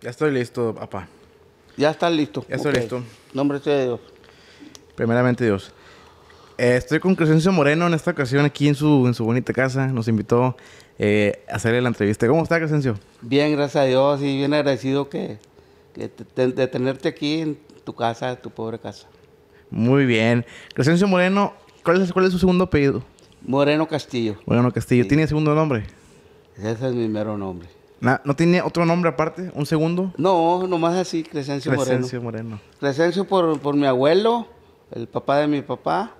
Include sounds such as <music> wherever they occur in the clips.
Ya estoy listo, papá. Ya está listo. Ya estoy listo. Nombre de Dios. Primeramente Dios. Eh, estoy con Crescencio Moreno en esta ocasión aquí en su, en su bonita casa. Nos invitó eh, a hacerle la entrevista. ¿Cómo está, Crescencio? Bien, gracias a Dios y bien agradecido que, de tenerte aquí en tu casa, tu pobre casa. Muy bien. Crescencio Moreno, ¿cuál es, cuál es su segundo apellido? Moreno Castillo. Moreno Castillo. ¿Tiene segundo nombre? Ese es mi mero nombre. ¿No tiene otro nombre aparte? ¿Un segundo? No, nomás así, Crescencio, Moreno. Crescencio por, mi abuelo, el papá de mi papá,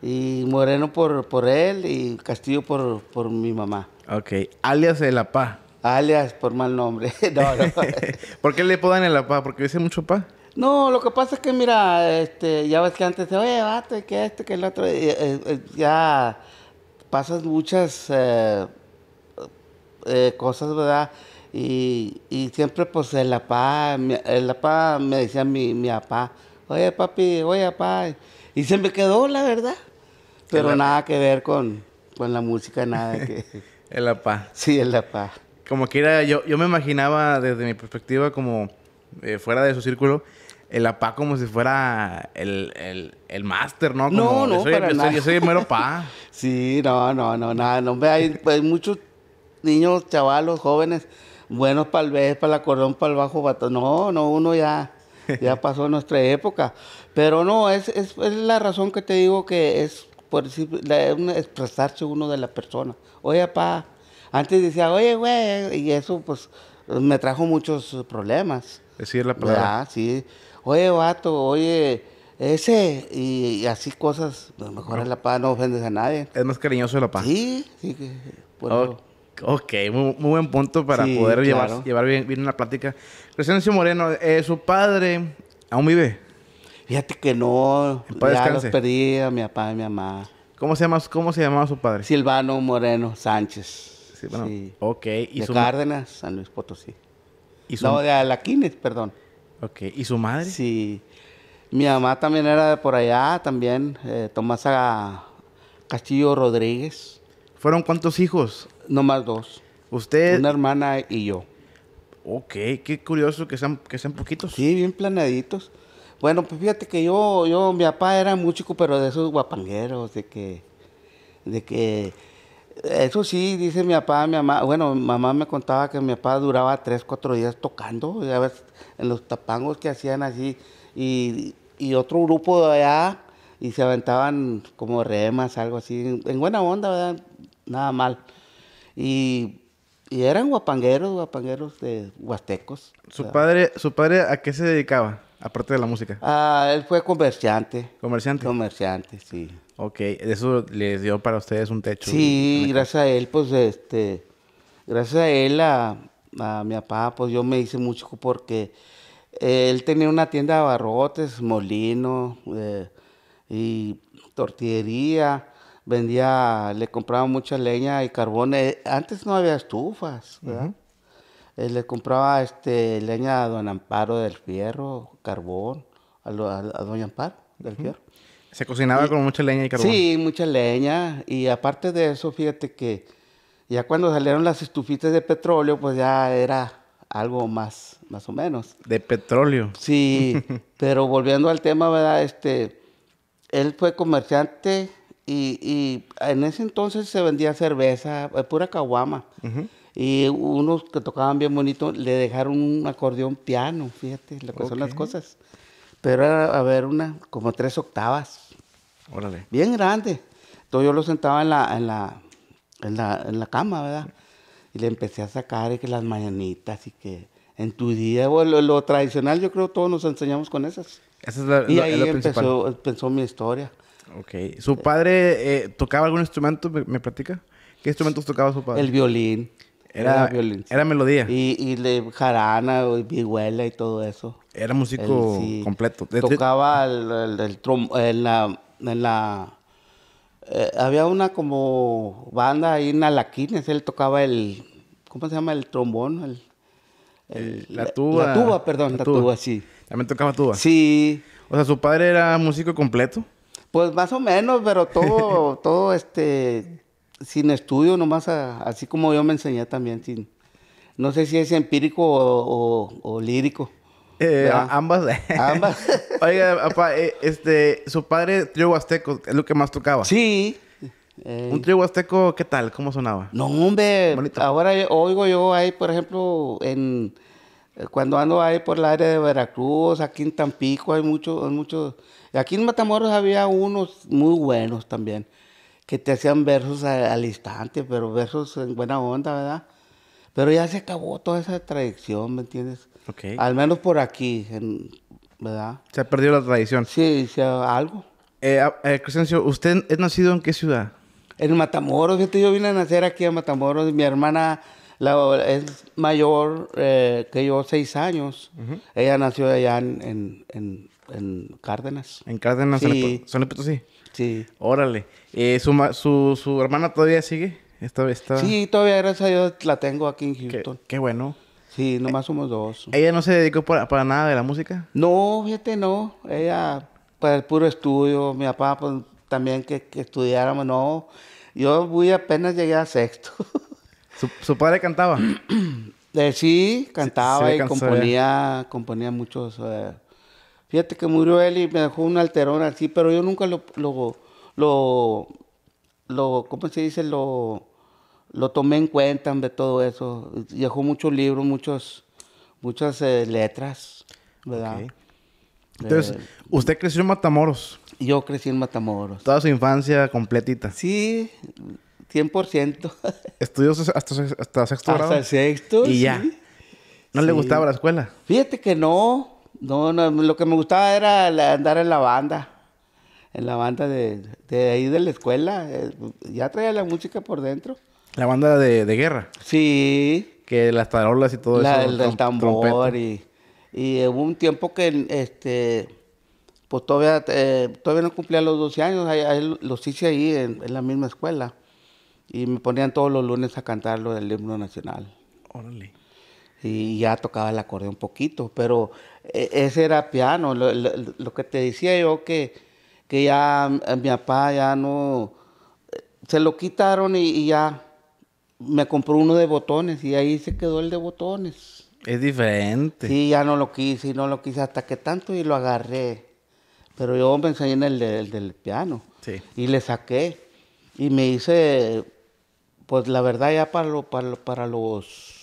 y Moreno por, por él, y Castillo por, mi mamá. Ok, alias de la paz Alias por mal nombre. <laughs> no, no. <laughs> ¿Por qué le podan la APA? ¿Porque dice mucho PA? No, lo que pasa es que, mira, este, ya ves que antes, oye, vato, que este, que el otro, eh, eh, ya pasas muchas... Eh, eh, cosas, ¿verdad? Y, siempre pues el papá, el papá me decía mi, mi papá, oye papi, oye papá, y se me quedó la verdad, pero nada que ver con, con la música, nada que... <laughs> el papá. Sí, el papá. Como que era, yo, yo me imaginaba desde mi perspectiva como eh, fuera de su círculo, el apá como si fuera el, el, máster, ¿no? Como, no, no, yo soy, yo, Soy, el mero pa. <laughs> sí, no, no, no, nada, no, hay, hay muchos niños, chavalos, jóvenes, buenos para el vez, para el acordeón, para el bajo, vato, No, no, uno ya, <laughs> ya pasó nuestra época. Pero no, es, es, la razón que te digo que es por expresarse uno de la persona. Oye, pa antes decía, oye, güey, y eso pues me trajo muchos problemas. Decir la palabra. Ah, sí. Oye, vato, oye, ese, y, así cosas, pues, mejor es la paz, no ofendes a nadie. Es más cariñoso la paz. Sí, sí. Por Ok, muy, buen punto para poder llevar, llevar bien, bien, una plática. Crescencio Moreno, eh, su padre aún vive. Fíjate que no, ya los perdí mi papá y mi mamá. ¿Cómo se, llama, ¿Cómo se llamaba su padre? Silvano Moreno Sánchez. Sí, bueno, Ok. ¿Y de Cárdenas, San Luis Potosí. ¿Y No, de perdón. Ok. ¿Y su madre? Sí. Mi mamá también era de por allá, también. Eh, Tomás Castillo Rodríguez. ¿Fueron cuántos hijos? más dos. Usted. Una hermana y yo. Ok, qué curioso que sean, que sean poquitos. Sí, bien planeaditos. Bueno, pues fíjate que yo, yo, mi papá era músico, pero de esos guapangueros, de que, de que, eso sí, dice mi papá, mi mamá, bueno, mamá me contaba que mi papá duraba tres, cuatro días tocando, en los tapangos que hacían así, y, y otro grupo de allá, y se aventaban como remas, algo así, en buena onda, Nada mal. Y, eran guapangueros, guapangueros de huastecos. ¿Su padre, ¿Su padre a qué se dedicaba? Aparte de la música. Ah, él fue comerciante. ¿Comerciante? Comerciante, sí. Ok, eso les dio para ustedes un techo. Sí, gracias a él, pues, este, gracias a él, a, mi papá, pues yo me hice mucho porque él tenía una tienda de abarrotes, molino eh, y tortillería vendía, le compraba mucha leña y carbón. Eh, antes no había estufas, ¿verdad? Eh, le compraba este, leña a don Amparo del Fierro, carbón, a, doña Amparo del Fierro. Se cocinaba con mucha leña y carbón. Sí, mucha leña. Y aparte de eso, fíjate que ya cuando salieron las estufitas de petróleo, pues ya era algo más, más o menos. De petróleo. Sí, <laughs> pero volviendo al tema, ¿verdad? Este, él fue comerciante y, en ese entonces se vendía cerveza, eh, pura caguama. Y unos que tocaban bien bonito le dejaron un acordeón piano, fíjate lo que son las cosas. Pero era, a ver, una, como tres octavas. Órale. Bien grande. Entonces yo lo sentaba en la, en la, en la, en la cama, ¿verdad? Y le empecé a sacar y que las mañanitas y que en tu día, o lo, tradicional, yo creo todos nos enseñamos con esas. Esa es la, y ahí empezó, empezó mi historia. Ok. ¿Su padre eh, tocaba algún instrumento? ¿Me, practica? platica? ¿Qué instrumentos tocaba su padre? El violín. Era, melodía. Y, y jarana, y vihuela y todo eso. Era músico completo. Tocaba el, en la... En la eh, había una como banda ahí en Alaquines, él tocaba el, ¿cómo se llama? El trombón, el, eh, la tuba. La, tuba, perdón, la, tuba. sí. También tocaba tuba. Sí. O sea, su padre era músico completo. Pues más o menos, pero todo, <laughs> todo este, sin estudio, nomás así como yo me enseñé también, sin, no sé si es empírico o, lírico. Eh, ambas. <laughs> Ambas. <laughs> Oiga, papá, eh, este, su padre trío huasteco, es lo que más tocaba. Sí. Un trío huasteco, ¿qué tal? ¿Cómo sonaba? No, hombre. Ahora oigo yo ahí, por ejemplo, en eh, cuando ando ahí por el área de Veracruz, aquí en Tampico, hay muchos, muchos Aquí en Matamoros había unos muy buenos también, que te hacían versos al instante, pero versos en buena onda, ¿verdad? Pero ya se acabó toda esa tradición, ¿me entiendes? Okay. Al menos por aquí, ¿verdad? Se perdió la tradición. Sí, sí algo. Eh, eh ¿usted es nacido en qué ciudad? En Matamoros, fíjate, yo vine a nacer aquí a Matamoros. Mi hermana la, es mayor eh, que yo, seis años. Ella nació allá en en Cárdenas. En Cárdenas, sí. sí? Sí. Órale. Eh, su, su, ¿Su hermana todavía sigue? Esta Sí, todavía gracias a Dios la tengo aquí en Houston. Qué, bueno. Sí, nomás somos dos. ¿Ella no se dedicó para, nada de la música? No, fíjate, no. Ella, para el puro estudio, mi papá pues, también que, que estudiáramos, no. Yo voy apenas llegué a sexto. <laughs> ¿Su, su padre cantaba? Eh, sí, cantaba y componía, ¿eh? componía muchos... Fíjate que murió él y me dejó un alterón así, pero yo nunca lo, lo, lo, ¿cómo se dice? Lo, lo tomé en cuenta de todo eso. Dejó muchos libros, muchos, muchas eh, letras, ¿verdad? Eh, Entonces, usted creció en Matamoros. Yo crecí en Matamoros. Toda su infancia completita. Sí, 100%. <laughs> Estudió hasta, hasta sexto grado. Hasta sexto. Y ya. ¿No le gustaba la escuela? Fíjate que no. No, no, lo que me gustaba era andar en la banda, en la banda de, ahí de la escuela. Eh, ya traía la música por dentro. ¿La banda de, guerra? Sí. Que las tarolas y todo eso. El del tambor y, y, hubo un tiempo que, este, pues todavía, eh, todavía no cumplía los 12 años, los hice ahí en, la misma escuela. Y me ponían todos los lunes a cantar lo del himno nacional. Órale. Y ya tocaba el acorde un poquito, pero e, ese era piano. Lo, que te decía yo que, que ya eh, mi papá ya no. Eh, se lo quitaron y, ya me compró uno de botones y ahí se quedó el de botones. Es diferente. Sí, ya no lo quise y no lo quise hasta que tanto y lo agarré. Pero yo me en el, del piano. Sí. Y le saqué. Y me hice, pues la verdad ya para, para, para los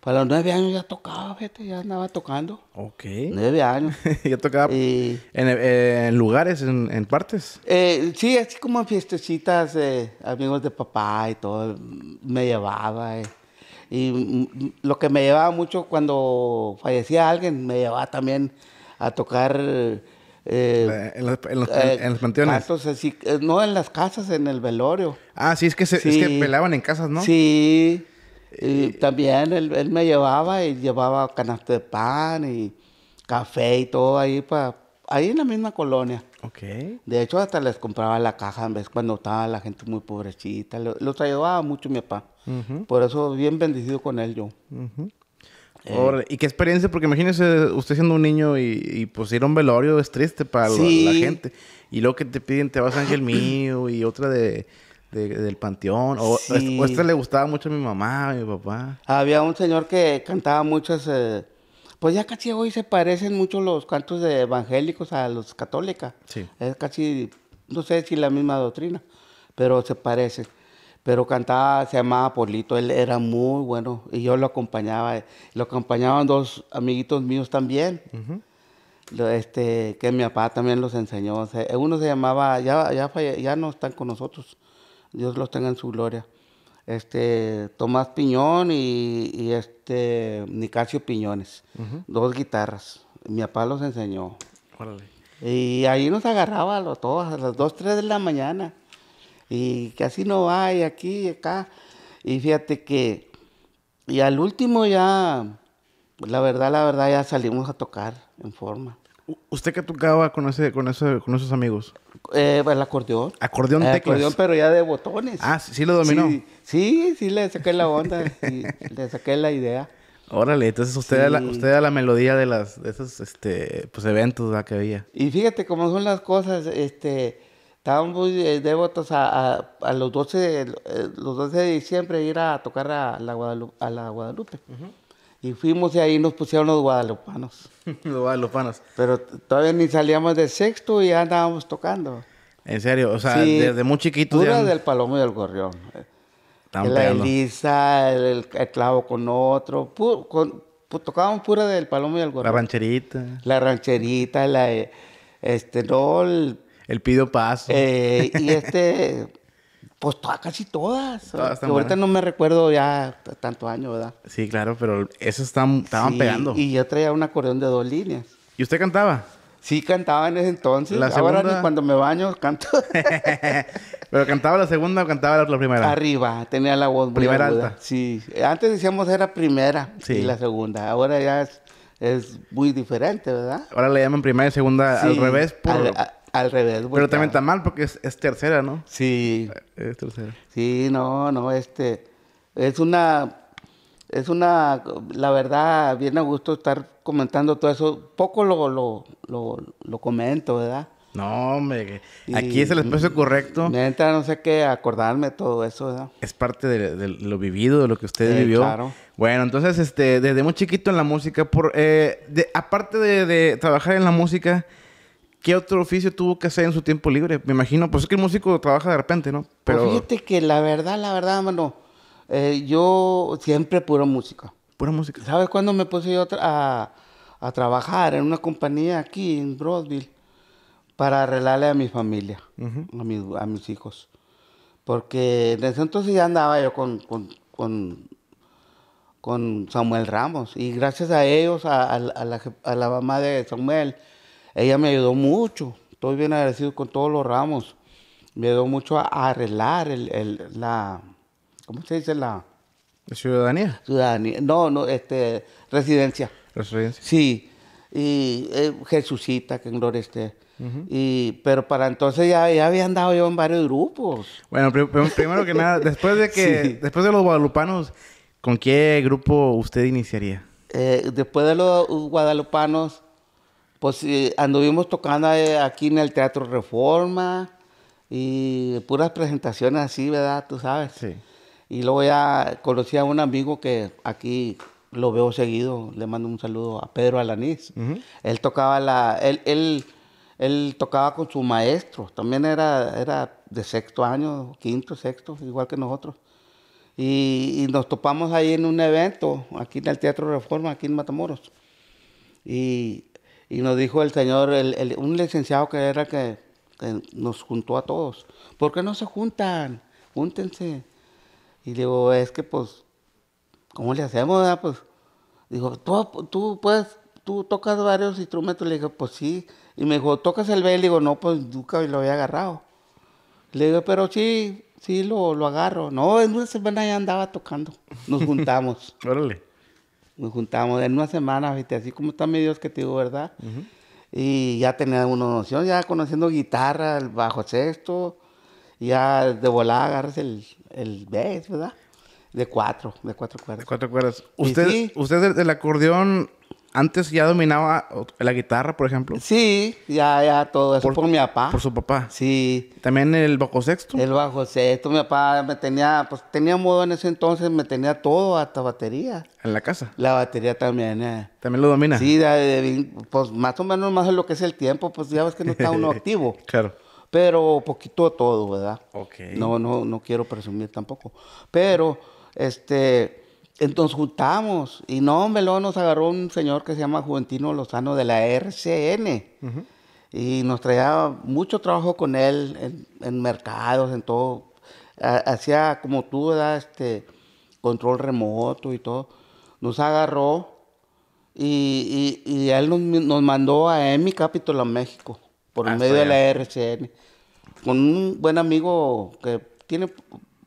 para pues los nueve años ya tocaba, fíjate, ya andaba tocando. Ok. Nueve años. <laughs> ya tocaba eh, en, lugares, en, partes. Eh, sí, así como en fiestecitas, amigos de papá y todo, me llevaba. Eh. Y lo que me llevaba mucho cuando fallecía alguien, me llevaba también a tocar... Eh, en, los, panteones. así, no en las casas, en el velorio. Ah, sí, es que, se, pelaban en casas, ¿no? Sí. Y eh, también él, me llevaba y llevaba canasta de pan y café y todo ahí para ahí en la misma colonia. De hecho, hasta les compraba la caja en vez cuando estaba la gente muy pobrecita. Los, ayudaba mucho mi papá. Por eso, bien bendecido con él yo. Eh, y qué experiencia, porque imagínese usted siendo un niño y, pues ir a un velorio es triste para la, la gente. Y luego que te piden, te vas Ángel <clears throat> Mío y otra de del panteón. O, este, este sí. le gustaba mucho a mi mamá, a mi papá. Había un señor que cantaba muchas. Eh, pues ya casi hoy se parecen mucho los cantos de evangélicos a los católicos. Sí. Es casi, no sé si la misma doctrina, pero se parecen. Pero cantaba, se llamaba Polito, él era muy bueno y yo lo acompañaba. Lo acompañaban dos amiguitos míos también. este, que mi papá también los enseñó. uno se llamaba, ya, ya, ya no están con nosotros, Dios los tenga en su gloria. Este, Tomás Piñón y, este, Nicasio Piñones, dos guitarras. Mi papá los enseñó. Y ahí nos agarraba a todos, a las 2, 3 de la mañana. Y que así no va, y aquí, y acá. Y fíjate que, y al último ya, la verdad, la verdad, ya salimos a tocar en forma. ¿Usted qué tocaba con ese, con ese, con esos amigos? Eh, pues, el acordeón. Acordeón eh, Acordeón, pero ya de botones. Ah, sí, lo dominó. Sí, sí, le saqué la onda, y <laughs> le saqué la idea. Órale, entonces usted da la, usted la melodía de las, esos este pues eventos que había. Y fíjate cómo son las cosas, este, estábamos muy devotos a, los 12, eh, los 12 de diciembre ir a tocar a la Guadalupe, a la Guadalupe. Y fuimos y ahí nos pusieron los guadalupanos. <laughs> los guadalupanos. Pero todavía ni salíamos de sexto y ya andábamos tocando. En serio, o sea, desde muy chiquito Pura del palomo y del gorrión. la elisa, el, clavo con otro. tocábamos pura del palomo y del gorrión. La rancherita. La rancherita, la. Eh, este, no. El, pido paso. Eh, y este. <laughs> Pues todas, casi todas. todas ahorita no me recuerdo ya tanto año ¿verdad? Sí, claro, pero eso estaban, estaban pegando. Y yo traía un acordeón de dos líneas. ¿Y usted cantaba? Sí, cantaba en ese entonces. La Ahora cuando me baño canto. <laughs> ¿Pero cantaba la segunda o cantaba la primera? Arriba, tenía la voz Primera alta. Sí, antes decíamos era primera y la segunda. Ahora ya es, muy diferente, ¿verdad? Ahora le llaman primera y segunda al revés por... Al revés, Pero también está mal porque es, tercera, ¿no? Sí. Es tercera. Sí, no, no, este. Es una. Es una. La verdad, bien a gusto estar comentando todo eso. Poco lo, lo, lo, comento, ¿verdad? No, hombre. Aquí es el espacio correcto. Me entra no sé qué acordarme todo eso, ¿verdad? Es parte de, lo vivido, de lo que usted eh, vivió. Claro. Bueno, entonces, este, desde muy chiquito en la música, por, eh, de, aparte de trabajar en la música, ¿Qué otro oficio tuvo que hacer en su tiempo libre? Me imagino, pues es que el músico trabaja de repente, ¿no? Pero pues fíjate que la verdad, la verdad, mano, eh, yo siempre puro música. Pura música. ¿Sabes cuándo me puse yo a, trabajar en una compañía aquí en Broadville? Para arreglarle a mi familia, a, mis hijos. Porque desde entonces ya andaba yo con, con, Samuel Ramos. Y gracias a ellos, a, la, mamá de Samuel, ella me ayudó mucho. Estoy bien agradecido con todos los ramos. Me ayudó mucho a, arreglar el, la. ¿Cómo se dice? La. ¿Ciudadanía? Ciudadanía. No, no, este. Residencia. Residencia. Sí. Y eh, Jesucita, que en gloria esté. y, pero para entonces ya, había andado yo en varios grupos. Bueno, primero que nada, después de que, <laughs> después de los guadalupanos, ¿con qué grupo usted iniciaría? Eh, después de los guadalupanos, pues eh, anduvimos tocando eh, aquí en el Teatro Reforma y puras presentaciones así, ¿verdad? Tú sabes. Sí. Y luego ya conocí a un amigo que aquí lo veo seguido, le mando un saludo a Pedro Alanís. Él tocaba la, él, él, tocaba con su maestro, también era, era de sexto año, quinto, sexto, igual que nosotros. y, nos topamos ahí en un evento, aquí en el Teatro Reforma, aquí en Matamoros. Y y nos dijo el señor, el, un licenciado que era que, que, nos juntó a todos. ¿Por qué no se juntan? Júntense. Y digo, es que pues, ¿cómo le hacemos? Pues, dijo, tú, tú puedes, tú tocas varios instrumentos. Le digo, pues sí. Y me dijo, ¿tocas el B? Le digo, no, pues nunca lo había agarrado. Le digo, pero sí, sí lo, lo agarro. No, en una semana ya andaba tocando. Nos juntamos. <laughs> Órale nos juntamos en una semana, ¿viste? así como está mi Dios que te digo, ¿verdad? Y ya tenía una noción, ya conociendo guitarra, el bajo sexto, ya de volada agarras el, el ¿verdad? De cuatro, de cuatro cuerdas. De cuatro cuerdas. ¿Usted, del usted acordeón antes ya dominaba la guitarra, por ejemplo. Sí, ya, ya todo eso. Por, mi papá. Por su papá. Sí. También el bajo sexto. El bajo sexto, mi papá me tenía, pues tenía modo en ese entonces, me tenía todo, hasta batería. ¿En la casa? La batería también. Eh. ¿También lo domina? Sí, pues más o menos más de lo que es el tiempo, pues ya ves que no está uno <laughs> activo. Claro. Pero poquito todo, ¿verdad? Ok. No, no, no quiero presumir tampoco. Pero, este, entonces juntamos y no, melón nos agarró un señor que se llama Juventino Lozano de la RCN y nos traía mucho trabajo con él en, mercados, en todo. Hacía como tú, Este, control remoto y todo. Nos agarró y, él nos, mandó a EMI Capital a México por el medio de la RCN con un buen amigo que tiene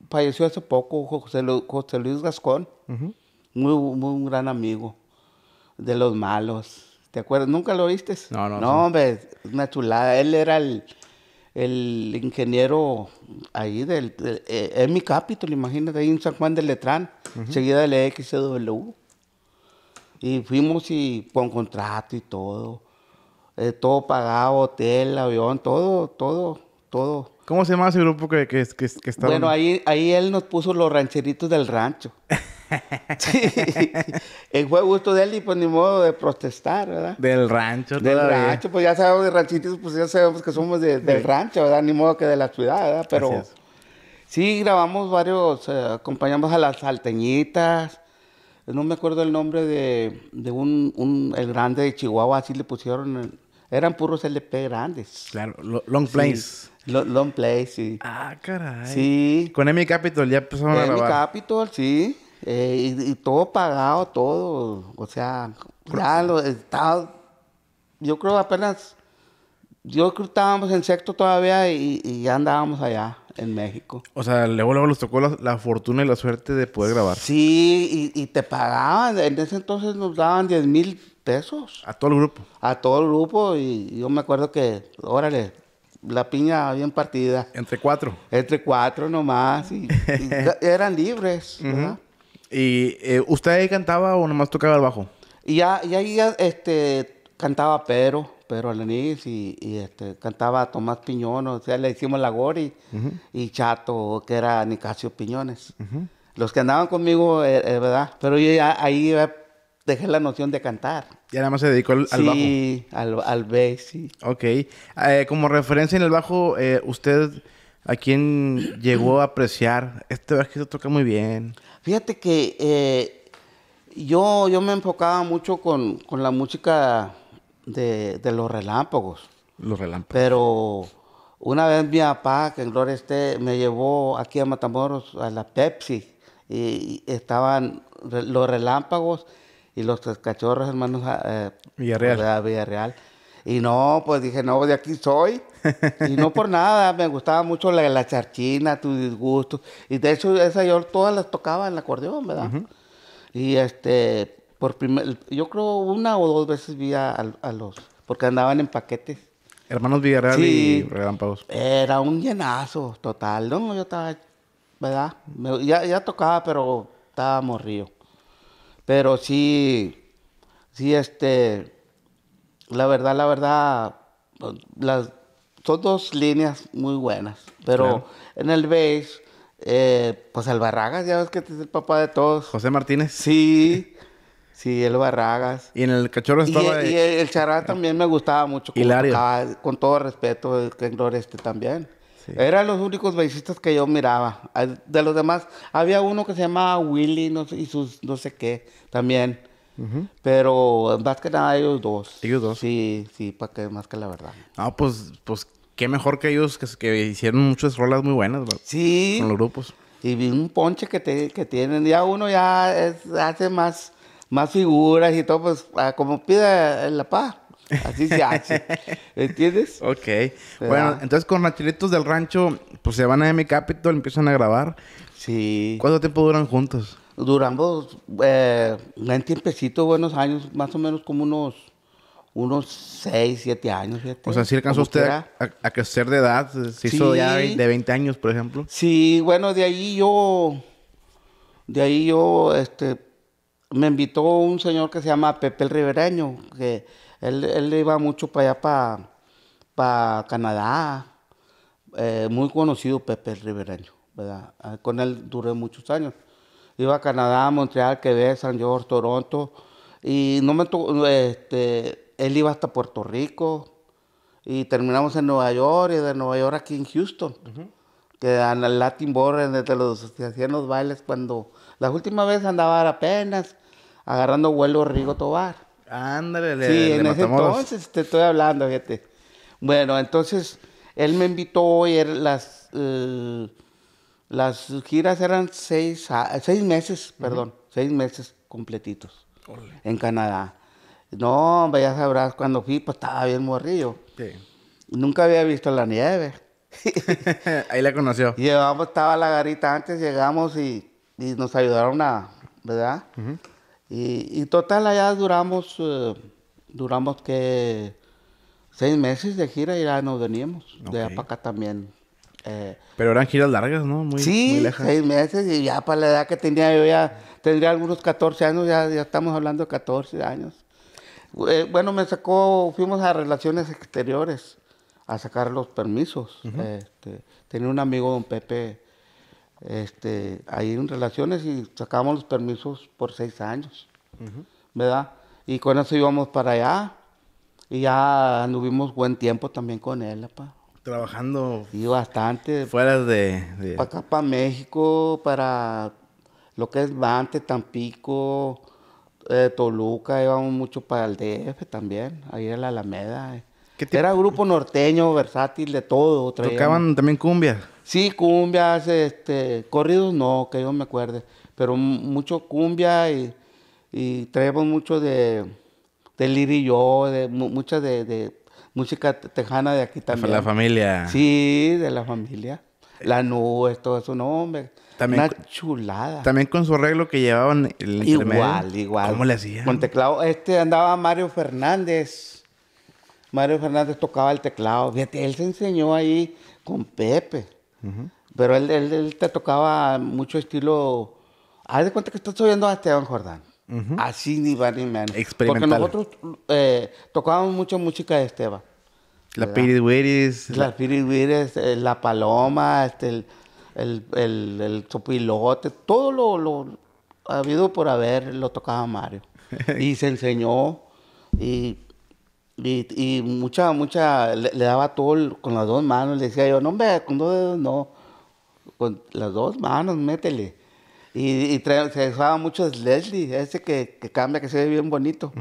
falleció hace poco, José, José Luis Gascón muy, muy, un gran amigo de los malos. ¿Te acuerdas? ¿Nunca lo viste? No, no. No, hombre, una chulada. Él era el, el ingeniero ahí del, eh, en mi capítulo imagínate, ahí en San Juan del Letrán, seguida de la e XW. Y fuimos y con contrato y todo. Eh, todo pagado, hotel, avión, todo, todo, todo. ¿Cómo se llama ese grupo que, que, que, que Bueno, ahí, ahí él nos puso los rancheritos del rancho. <laughs> sí. El fue gusto de él y pues ni modo de protestar, ¿verdad? Del rancho, Del rancho, pues ya sabemos de ranchitos, pues ya sabemos que somos del rancho, ¿verdad? Ni modo que de la ciudad, ¿verdad? Pero sí grabamos varios, eh, acompañamos a las salteñitas, no me acuerdo el nombre de, un, el grande de Chihuahua, así le pusieron, eran puros LP grandes. Claro, long Place. long Place, sí. Ah, caray. Sí. Con Emi Capitol ya empezaron a grabar. Emi Capitol, sí. Eh, y, todo pagado, todo. O sea, ya lo estaba. Yo creo apenas. Yo creo que estábamos en sexto todavía y, ya andábamos allá en México. O sea, luego, luego nos tocó la, fortuna y la suerte de poder grabar. Sí, y, te pagaban. En ese entonces nos daban 10 mil pesos. A todo el grupo. A todo el grupo. Y yo me acuerdo que, órale, la piña bien partida. Entre cuatro. Entre cuatro nomás. Y, <laughs> eran libres, ¿verdad? ¿Y eh, usted ahí cantaba o nomás tocaba el bajo? Y ya, ahí este, cantaba Pedro, Pedro Alanís, y, y este, cantaba Tomás Piñón, o sea, le hicimos la Gori, y Chato, que era Nicasio Piñones. Los que andaban conmigo, Es eh, eh, ¿verdad? Pero yo ahí dejé la noción de cantar. Y nada más se dedicó al, bajo. Sí, al, bass, sí. Ok. como referencia en el bajo, ¿usted a quién llegó a apreciar? Este se toca muy bien. Fíjate que eh, yo, yo me enfocaba mucho con, la música de, los relámpagos. Los relámpagos. Pero una vez mi papá, que en gloria esté, me llevó aquí a Matamoros a la Pepsi y estaban los relámpagos y los tres cachorros hermanos eh, Villarreal. Villarreal. Y no, pues dije, no, de aquí soy. <laughs> y no por nada, me gustaba mucho la, charchina, tu disgusto. Y de hecho, esa yo todas las tocaba en el acordeón, ¿verdad? Y este, por primer, yo creo una o dos veces vi a, los, porque andaban en paquetes. Hermanos Villarreal y Relámpagos. Era un llenazo total, ¿no? Yo estaba, ¿verdad? ya, tocaba, pero estaba morrido. Pero sí, sí, este, la verdad, la verdad, las son dos líneas muy buenas. Pero en el base, eh, pues el ya ves que es el papá de todos. José Martínez. Sí. Sí, el Barragas. Y en el cachorro estaba. E, y, el, y el Chará también me gustaba mucho. Hilario. con todo respeto, el Gloria este también. Eran los únicos bassistas que yo miraba. De los demás, había uno que se llamaba Willy y sus no sé qué también. Pero más que nada ellos dos. Ellos dos. Sí, sí, para que más que la verdad. Ah, pues, pues qué mejor que ellos que, hicieron muchas rolas muy buenas sí. con los grupos. Y vi un ponche que, te, que tienen, ya uno ya hace más, más figuras y todo, pues ah, como pide la paz. Así se hace. <laughs> ¿Entiendes? Ok. Bueno, entonces con Rancheritos del Rancho, pues se van a M capital empiezan a grabar. Sí. ¿Cuánto tiempo duran juntos? duramos eh, un buenos años, más o menos como unos unos 6, 7 años. o sea, si alcanzó usted a, crecer de edad, si hizo ya de 20 años, por ejemplo. Sí, bueno, de ahí yo, de ahí yo, este, me invitó un señor que se llama Pepe el Ribereño, que él, él iba mucho para allá, para, para Canadá, eh, muy conocido Pepe el Ribereño, ¿verdad? Ah, con él duré muchos años iba a Canadá, Montreal, Quebec, San George, Toronto. Y no me este, él iba hasta Puerto Rico y terminamos en Nueva York y de Nueva York aquí en Houston. Que dan el Latin Borden, desde los, hacían los bailes cuando... La última vez andaba apenas agarrando vuelo Rigo Tobar. Ándale, le, Sí, en ese entonces te estoy hablando, gente. Bueno, entonces él me invitó y las... Las giras eran seis, meses, perdón, seis meses completitos en Canadá. No, ya sabrás, cuando fui, pues estaba bien morrillo. Nunca había visto la nieve. <laughs> Ahí la conoció. Llevamos, estaba la garita antes, llegamos y, nos ayudaron a, ¿verdad? y, total, allá duramos, eh, duramos que seis meses de gira y ya nos veníamos. De acá también. Eh, Pero eran giras largas, ¿no? Muy, sí, seis meses y ya para la edad que tenía yo ya tendría algunos 14 años, ya, estamos hablando de 14 años. Eh, bueno, me sacó, fuimos a Relaciones Exteriores a sacar los permisos. Este, tenía un amigo, don Pepe, este, ahí en Relaciones y sacábamos los permisos por seis años, ¿verdad? Y con eso íbamos para allá y ya anduvimos buen tiempo también con él, papá. Trabajando. Y bastante. Fuera de. Para acá, para México, para lo que es Bante, Tampico, eh, Toluca, íbamos mucho para el DF también, ahí en la Alameda. Era grupo norteño, versátil, de todo. ¿Tocaban también cumbias? Sí, cumbias, este, corridos no, que yo me acuerde, pero mucho cumbia y, y traíamos mucho de, de yo de, muchas de música tejana de aquí también. De la familia. Sí, de la familia. La nube, todo eso, no, hombre. También, una chulada. También con su arreglo que llevaban el Igual, igual. ¿Cómo le hacían? Con teclado. Este andaba Mario Fernández. Mario Fernández tocaba el teclado. Fíjate, él se enseñó ahí con Pepe. Pero él, él, te tocaba mucho estilo. Haz de cuenta que estás oyendo a Esteban Jordán. Así ni van ni menos. Porque nosotros eh, tocábamos mucha música de Esteban. La Pirihuiris. La Piri eh, la Paloma, este, el, el, todo lo, lo, habido por haber lo tocaba Mario. <laughs> y se enseñó y, mucha, mucha, le, daba todo con las dos manos. Le decía yo, no, hombre, con dos dedos no. Con las dos manos, métele. Y, se usaba mucho Leslie, ese que, cambia, que se ve bien bonito.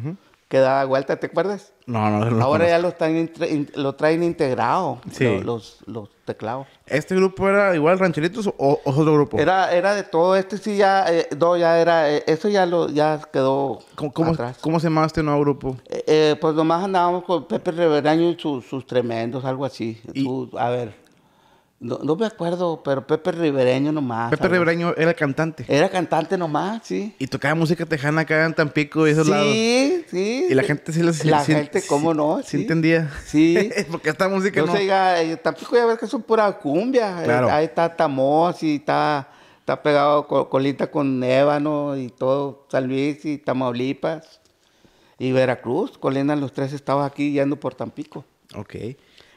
Que da vuelta, ¿te acuerdas? No, no, no Ahora ya lo, están lo traen integrado, los, los teclados. ¿Este grupo era igual Rancheritos o, otro grupo? Era, era de todo. Este sí ya, eh, no, ya era, eh, eso ya lo, ya quedó atrás. ¿Cómo se llamaba este nuevo grupo? Eh, eh pues nomás andábamos con Pepe Reveraño y sus, tremendos, algo así. Y, a ver. No, me acuerdo, pero Pepe Ribereño nomás. Pepe Ribereño era cantante. Era cantante nomás, sí. Y tocaba música tejana acá en Tampico y esos lados. Sí, sí. Y la gente sí lo La gente, ¿cómo no? Sí, entendía. Sí. <laughs> Porque esta música no. no. Sé, ah, eh, Tampico ya ves que son pura cumbia. Eh, claro. Ahí está Tamos y está, está pegado colita con Ébano y todo. San Luis y Tamaulipas. Y Veracruz, colina los tres estaban aquí yendo por Tampico. Ok.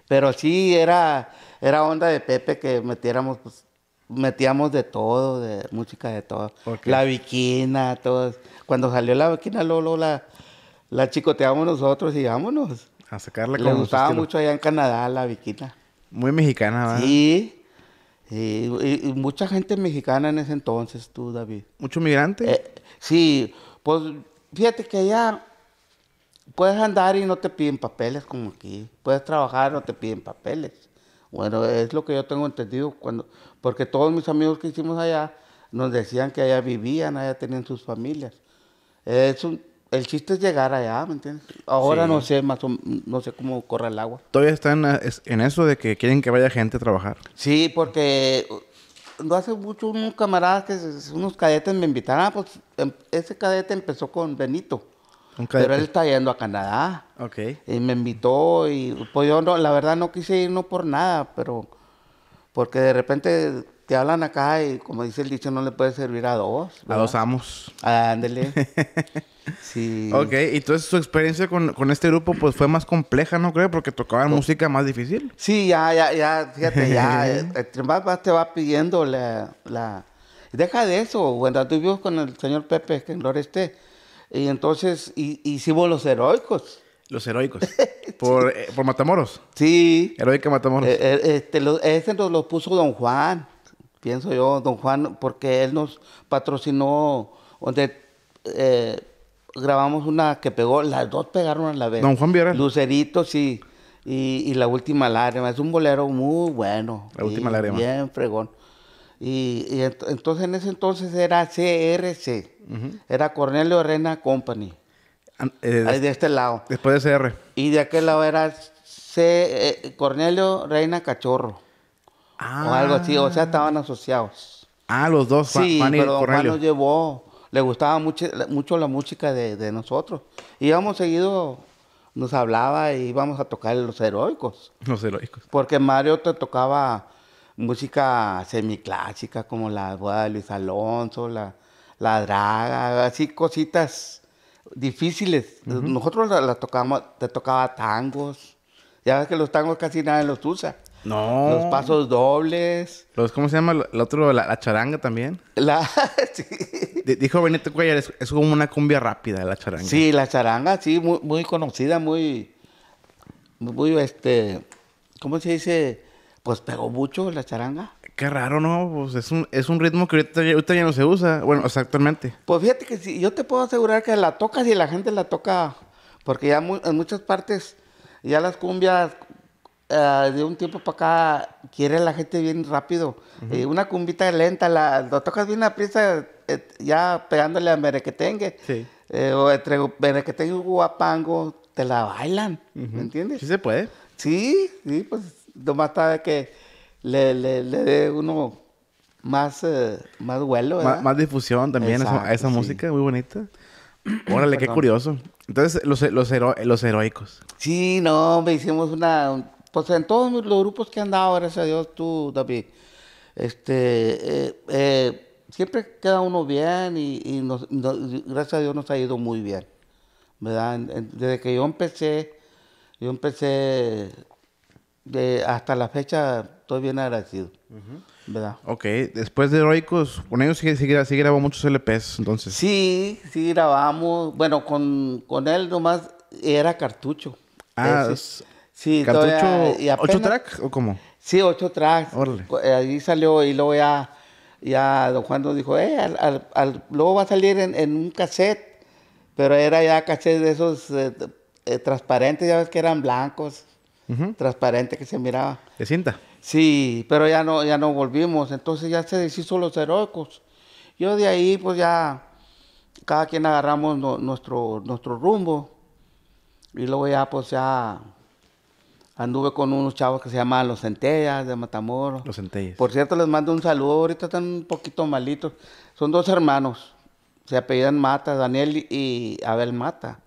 Pero sí, era, era onda de Pepe que metiéramos, pues, metíamos de todo, de música de todo. La viquina, todo. Cuando salió la viquina, Lolo, la, la chicoteamos nosotros y vámonos. A sacarla con Le gustaba mucho allá en Canadá la viquina. Muy mexicana, ¿verdad? Sí. Y, mucha gente mexicana en ese entonces, tú, David. ¿Mucho migrante? Eh, sí, pues fíjate que allá Puedes andar y no te piden papeles como aquí. Puedes trabajar y no te piden papeles. Bueno, es lo que yo tengo entendido cuando, porque todos mis amigos que hicimos allá nos decían que allá vivían, allá tenían sus familias. Es el chiste es llegar allá, ¿me entiendes? Ahora no sé más no sé cómo corre el agua. Todavía están eh, en eso de que quieren que vaya gente a trabajar. Sí, porque uh, no hace mucho unos camaradas que unos cadetes me invitaron, ah, pues em, ese cadete empezó con Benito. Pero él está yendo a Canadá. Ok. Y me invitó y pues yo no, la verdad no quise ir no por nada, pero porque de repente te hablan acá y como dice el dicho, no le puede servir a dos. A dos amos. Ándele. <laughs> sí. Ok, entonces su experiencia con, este grupo pues fue más compleja, ¿no creo? Porque tocaban pues música más difícil. Sí, ya, ya, ya, fíjate, ya. el más <laughs> eh, eh, te va pidiendo la, la... Deja de eso, cuando tú vives con el señor Pepe, que en Loreste... Y entonces y, hicimos los heroicos. Los heroicos. <laughs> Eh, por, Matamoros. Sí. Heroica Matamoros. Eh, eh, este, nos lo puso don Juan, pienso yo, don Juan, porque él nos patrocinó donde eh, grabamos una que pegó, las dos pegaron a la vez. Don Juan Viera. Luceritos sí. Y, y, La Última Lágrima. Es un bolero muy bueno. La Última Lágrima. Bien fregón. Y, entonces en ese entonces era CRC, era Cornelio Reina Company. Eh, ahí de este lado. Después de CR. Y de aquel lado era C, eh, Cornelio Reina Cachorro. Ah. O algo así. O sea, estaban ah. asociados. Ah, los dos, sí, pero Juan nos llevó. Le gustaba mucho, la música de, nosotros. Íbamos seguido, nos hablaba y íbamos a tocar los heroicos. Los heroicos. Porque Mario te tocaba música semiclásica como la boda de Luis Alonso, la, la draga, así cositas difíciles. Nosotros la, te tocaba tangos. Ya ves que los tangos casi nadie los usa. No. Los pasos dobles. Los, ¿Cómo se llama? El otro, la, charanga también. La, <laughs> Dijo Benito Cuellar, es, es, como una cumbia rápida la charanga. Sí, la charanga, sí, muy, muy conocida, muy, muy, este, ¿cómo se dice? pues pegó mucho la charanga. Qué raro, ¿no? Pues es un, es un ritmo que ahorita, ya no se usa. Bueno, exactamente. Pues fíjate que si, yo te puedo asegurar que la tocas y la gente la toca, porque ya en muchas partes, ya las cumbias eh, de un tiempo para acá quiere la gente bien rápido. Eh, una cumbita lenta, la, tocas bien a prisa, eh, ya pegándole a merequetengue. Sí. o entre merequetengue y guapango, te la bailan. ¿Me entiendes? Sí se puede. Sí, sí, pues lo más tarde que le, dé uno más, eh, más vuelo. Más, difusión también a esa, música, muy bonita. <clears throat> Órale, qué curioso. Entonces, los, los, los heroicos. Sí, no, me hicimos una. Pues en todos los grupos que han dado, gracias a Dios, tú, David. Este, eh, eh, siempre queda uno bien y, nos, gracias a Dios nos ha ido muy bien. ¿Verdad? Desde que yo empecé, yo empecé hasta la fecha estoy bien agradecido. ¿Verdad? Ok, después de Heroicos, con ellos sí, sí, grabó muchos LPs, entonces. Sí, sí grabamos. Bueno, con, él nomás era cartucho. Ah, sí. ¿Cartucho? ¿Ocho tracks o cómo? Sí, ocho tracks. Ahí salió y luego ya, ya don Juan nos dijo, eh, luego va a salir en, un cassette, pero era ya cassette de esos eh, eh, transparentes, ya ves que eran blancos transparente que se miraba. ¿De cinta? Sí, pero ya no, ya no volvimos. Entonces ya se deshizo los heroicos. Yo de ahí, pues ya, cada quien agarramos nuestro, nuestro rumbo. Y luego ya, pues ya anduve con unos chavos que se llaman Los Centellas de Matamoros. Los Centellas. Por cierto, les mando un saludo. Ahorita están un poquito malitos. Son dos hermanos. Se apellidan Mata, Daniel y Abel Mata.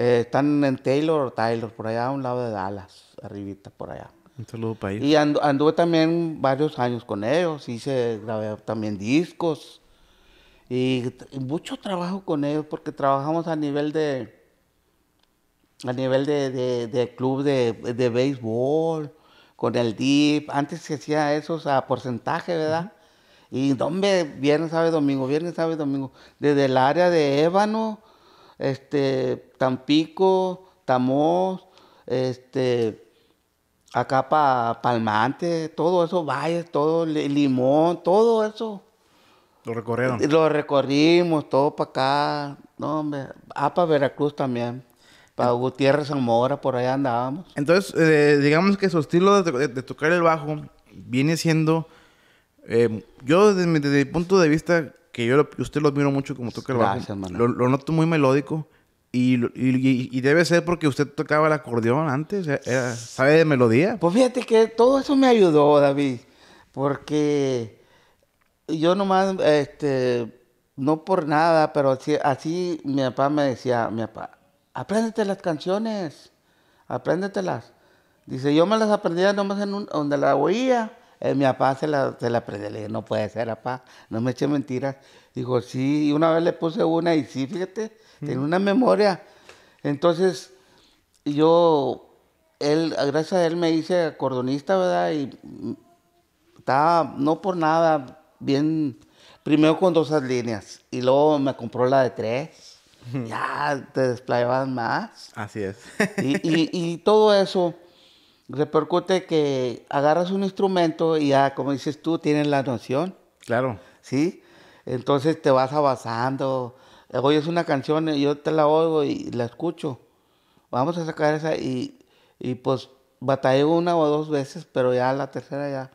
Eh, están en Taylor, Taylor, por allá a un lado de Dallas, arribita, por allá. Un saludo país. Y anduve también varios años con ellos, hice, grabé también discos y, mucho trabajo con ellos porque trabajamos a nivel de, a nivel de, club de, de, béisbol, con el DIP. Antes se hacía eso a porcentaje, ¿verdad? Y donde viernes, sábado, domingo, viernes, sábado, domingo. Desde el área de Ébano este, Tampico, Tamoz, este, acá para Palmante, todo eso, valles, todo Limón, todo eso. Lo recorrieron. Lo recorrimos, todo para acá. No, hombre. Ah, para Veracruz también. Para Gutiérrez Zamora, por allá andábamos. Entonces, eh, digamos que su estilo de, tocar el bajo viene siendo. Eh, yo, desde mi punto de vista, que yo, usted lo admiro mucho como toca el bajo. Lo, noto muy melódico. Y, debe ser porque usted tocaba el acordeón antes, eh, ¿sabe de melodía? Pues fíjate que todo eso me ayudó, David, porque yo nomás, este, no por nada, pero así, así mi papá me decía, mi papá, apréndete las canciones, apréndetelas. Dice, yo me las aprendía nomás en un, donde la oía eh, mi papá se la, se prendió, le dije, no puede ser, papá, no me eche mentiras. Dijo, sí, y una vez le puse una y sí, fíjate, una memoria. Entonces, yo, él, gracias a él me hice cordonista, ¿verdad? Y mm, estaba, no por nada, bien, primero con dos líneas y luego me compró la de tres. Ya te desplayabas más. Así es. y todo eso repercute que agarras un instrumento y ya, como dices tú, tienes la noción. Claro. ¿Sí? Entonces te vas avanzando. Oyes una canción, y eh, yo te la oigo y la escucho. Vamos a sacar esa y, pues batallé una o dos veces, pero ya la tercera ya,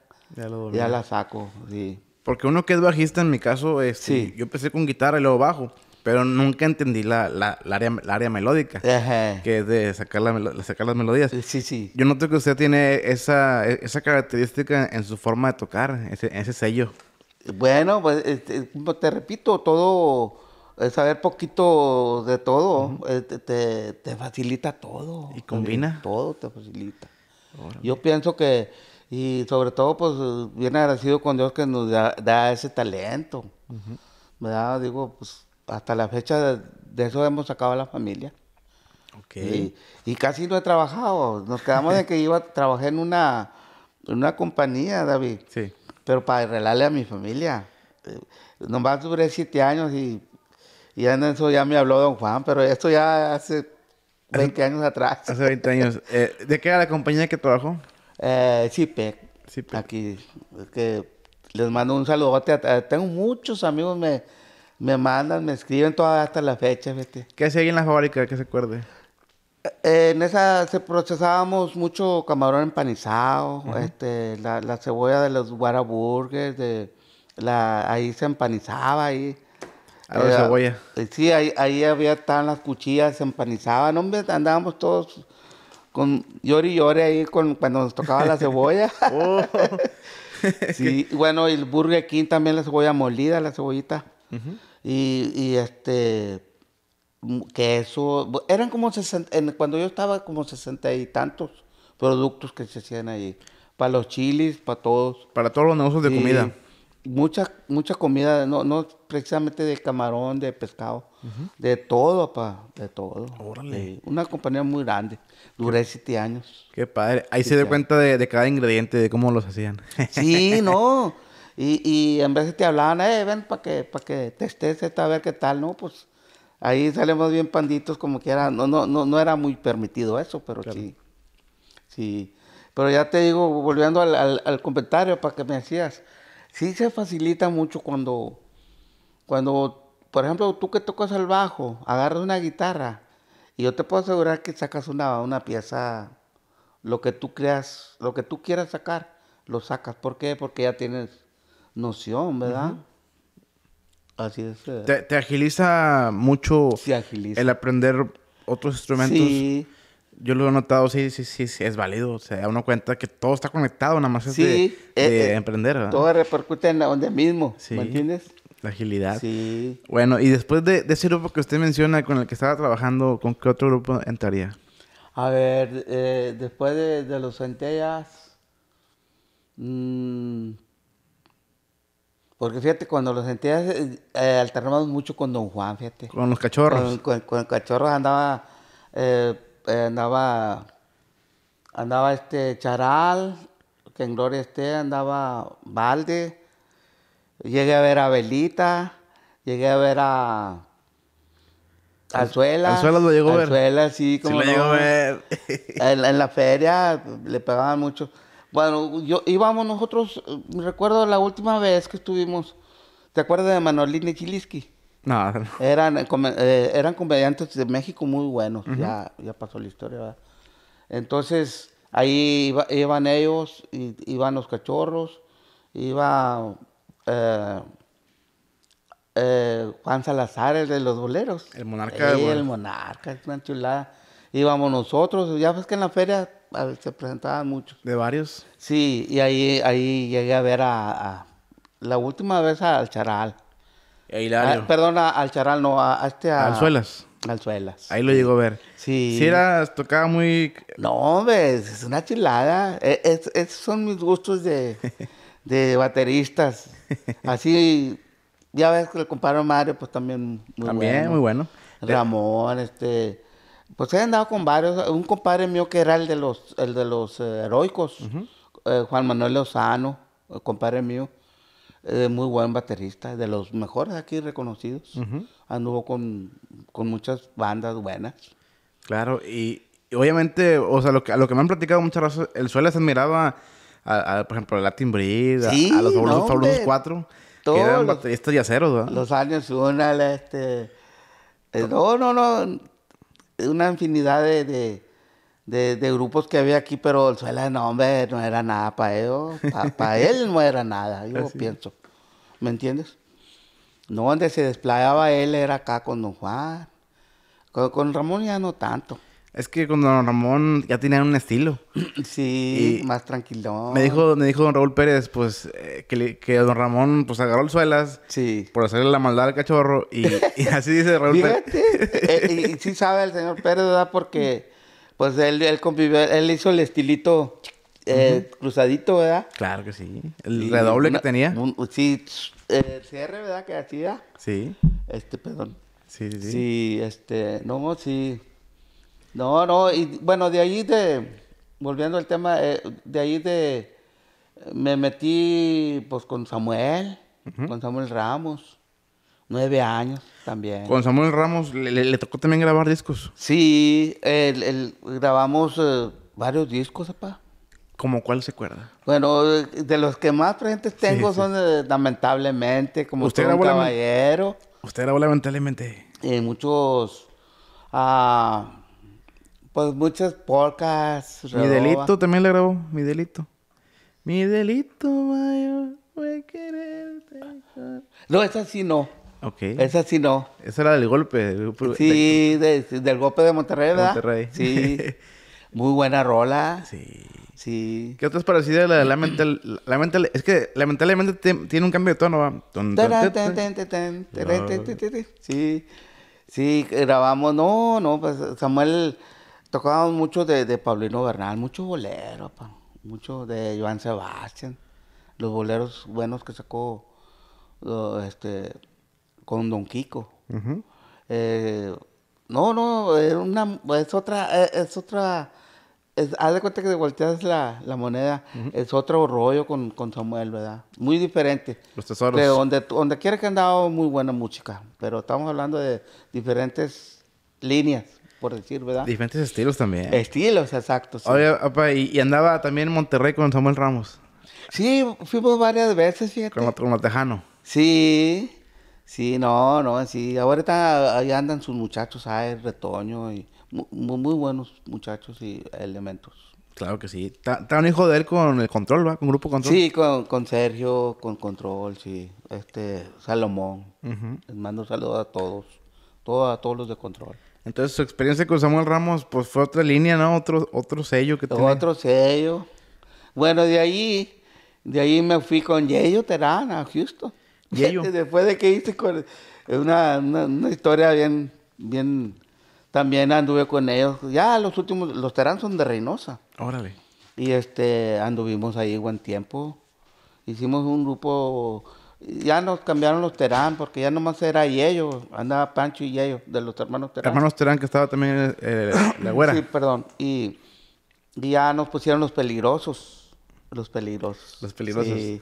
ya, la saco. Sí. Porque uno que es bajista, en mi caso, este, sí. yo empecé con guitarra y luego bajo. Pero nunca entendí la, área, la área, melódica, que es de sacar, la, sacar las melodías. Sí, sí. Yo noto que usted tiene esa, esa característica en su forma de tocar, ese, ese sello. Bueno, pues eh, eh, te repito, todo, saber poquito de todo, eh, te, facilita todo. ¿Y combina? Todo te facilita. Yo pienso que, y sobre todo, pues bien agradecido con Dios que nos da, ese talento. me da Digo, pues hasta la fecha de, eso hemos sacado a la familia. ok Y, casi no he trabajado. Nos quedamos en que iba, trabajar en una, en una compañía, David. Sí. Pero para arreglarle a mi familia. Eh, nomás duré siete años y, y en eso ya me habló don Juan, pero esto ya hace 20 años atrás. Hace 20 años. <laughs> Eh, ¿De qué era la compañía que trabajó? Eh, Aquí, que les mando un saludote. Eh, tengo muchos amigos, me me mandan, me escriben todas hasta la fecha, fíjate. ¿Qué hacía ahí en la fábrica que se acuerde? Eh, en esa se procesábamos mucho camarón empanizado, este, la, cebolla de los guaraburgues, de ahí se empanizaba ahí. A ah, la eh, cebolla. Eh, sí, ahí, ahí había estaban las cuchillas, se empanizaban, hombre, andábamos todos con llori y llore ahí con, cuando nos tocaba la cebolla. <laughs> Oh. <laughs> sí, <laughs> bueno, el Burger King también la cebolla molida, la cebollita y, este, mm, que eso, eran como 60, cuando yo estaba como 60 y tantos productos que se hacían ahí, Para los chilis, para todos. Para todos los negocios de comida. Mucha, mucha comida, no, no precisamente de camarón, de pescado, de todo, para de todo. Órale. una compañía muy grande. Duré qué, siete años. Qué padre. Ahí se dio cuenta de, de, cada ingrediente, de cómo los hacían. Sí, no. <laughs> Y, y en vez de te hablaban, eh, ven para que, para que esta, a ver qué tal, ¿no? Pues ahí salimos bien panditos como que era, no, no, no, no era muy permitido eso, pero sí, sí. Pero ya te digo, volviendo al, comentario para que me decías, sí se facilita mucho cuando, cuando, por ejemplo, tú que tocas el bajo, agarras una guitarra y yo te puedo asegurar que sacas una, una pieza, lo que tú creas, lo que tú quieras sacar, lo sacas. ¿Por qué? Porque ya tienes noción, ¿verdad? Así es. Eh. Te, agiliza mucho el aprender otros instrumentos. Sí. Yo lo he notado, sí, sí, sí, es válido. O sea, uno cuenta que todo está conectado, nada más es de, eh, eh, emprender. ¿verdad? Todo repercute en donde mismo, ¿me entiendes? La agilidad. Sí. Bueno, y después de, ese grupo que usted menciona, con el que estaba trabajando, ¿con qué otro grupo entraría? A ver, después de, los centellas, mm, porque fíjate, cuando lo sentías, eh, alternamos mucho con Don Juan, fíjate. Con los cachorros. Con, los cachorros andaba, eh, eh, andaba, andaba este Charal, que en Gloria esté, andaba Valde. Llegué a ver a Belita, llegué a ver a... Azuela. Alzuela lo llegó a ver. Azuela, sí, como. lo llegó a ver. en, la feria le pegaban mucho. Bueno, yo íbamos nosotros, eh, recuerdo la última vez que estuvimos, ¿te acuerdas de Manolín y Chiliski? No, Eran, eh, eh, eran comediantes de México muy buenos, ya, ya pasó la historia, Entonces, ahí iban ellos, y, iban los cachorros, iba Juan Salazar, el de los boleros. El monarca. Sí, el monarca, es una chulada. Íbamos nosotros, ya ves que en la feria se presentaban muchos. ¿De varios? Sí, y ahí, ahí llegué a ver a, la última vez al Charal. Ahí ah, perdón, al Charal, no, a, este a... Alzuelas. Alzuelas. Ahí lo llegó a ver. Sí. Si era tocaba muy... No, ves es una chilada. E, es, son mis gustos de, <laughs> de bateristas. Así, ya ves que el compadre Mario, pues también muy bueno. También, muy bueno. Ramón, este... Pues he andado con varios. Un compadre mío que era el de los, el de los eh, heroicos, eh, Juan Manuel Lozano, eh, compadre mío. muy buen baterista, de los mejores aquí reconocidos. Anduvo con, con, muchas bandas buenas. Claro, y, obviamente, o sea, lo que, lo que me han platicado muchas veces, el suelo se admiraba, a, por ejemplo, a Latin Breed, a, los Fabulosos, fabulosos Cuatro, Todos que eran bateristas y Los años, el este... No, no, no una infinidad de, grupos que había aquí, pero el suela de nombre no era nada para ellos. Para <laughs> él no era nada, yo pienso. ¿Me entiendes? No, donde se desplayaba él era acá con Don Juan. con Ramón ya no tanto. Es que con Don Ramón ya tenía un estilo. <clears throat> Sí, más tranquilo. Me dijo, me dijo Don Raúl Pérez, pues, eh, que, Don Ramón, pues, agarró el suelas. Sí. Por hacerle la maldad al cachorro. Y, <laughs> así dice Raúl Pérez. Eh, y, sí sabe el señor Pérez, ¿verdad? Porque, pues, él, él convivió, él hizo el estilito eh, cruzadito, ¿verdad? Claro que sí. El redoble que tenía. sí, el cierre, ¿verdad? Que hacía. Sí. Este, perdón. Sí, sí, sí. Sí, este, no, sí. No, no, y bueno, de ahí de, volviendo al tema, eh, de ahí de, me metí pues con Samuel, con Samuel Ramos, nueve años también. Con Samuel Ramos, ¿le, tocó también grabar discos? Sí, grabamos eh, varios discos, papá. ¿Cómo cuál se acuerda? Bueno, eh, de los que más presentes tengo son lamentablemente, como usted era caballero. Usted grabó lamentablemente. muchos... Ah, pues muchas podcasts. Mi delito también le grabó, mi delito. Mi delito mayor fue quererte. No, esa sí no. Ok. Esa sí no. Esa era del golpe. sí, del golpe de Monterrey, Monterrey. Sí. <laughs> Muy buena rola. Sí. Sí. ¿Qué otras parecidas? La, lamental, es que lamentablemente tiene un cambio de tono. sí. Sí, grabamos. No, no, pues Samuel tocábamos mucho de, de Paulino Bernal, mucho bolero, mucho de Joan Sebastián, los boleros buenos que sacó este con Don Kiko. Eh, no, no, eh, es otra, es, otra, haz de cuenta que de volteas la, la moneda, es otro rollo con, Samuel, ¿verdad? Muy diferente. Los tesoros. De donde, donde quiera que han dado muy buena música, pero estamos hablando de diferentes líneas por decir, ¿verdad? Diferentes estilos también. Estilos, exacto. y, andaba también en Monterrey con Samuel Ramos. Sí, fuimos varias veces, fíjate. Con, Matejano. Sí, sí, no, no, sí. Ahorita ahí andan sus muchachos, el retoño y muy, buenos muchachos y elementos. Claro que sí. Está un hijo de él con el control, ¿va? Con Grupo Control. Sí, con, Sergio, con Control, sí. Este, Salomón. Les mando un saludo a todos. a todos los de Control. Entonces, su experiencia con Samuel Ramos, pues fue otra línea, ¿no? Otro, otro sello que tenía. Otro sello. Bueno, de ahí, de ahí me fui con Yeyo Terán a Houston. Yeyo. <laughs> Después de que hice con eh, una, una, historia bien, bien, también anduve con ellos. Ya los últimos, los Terán son de Reynosa. Órale. Y este, anduvimos ahí buen tiempo. Hicimos un grupo ya nos cambiaron los Terán, porque ya nomás era y andaba Pancho y ellos, de los hermanos Terán. Hermanos Terán, que estaba también eh, eh, la güera. sí, perdón. Y, ya nos pusieron los peligrosos. Los peligrosos. Los peligrosos. Sí.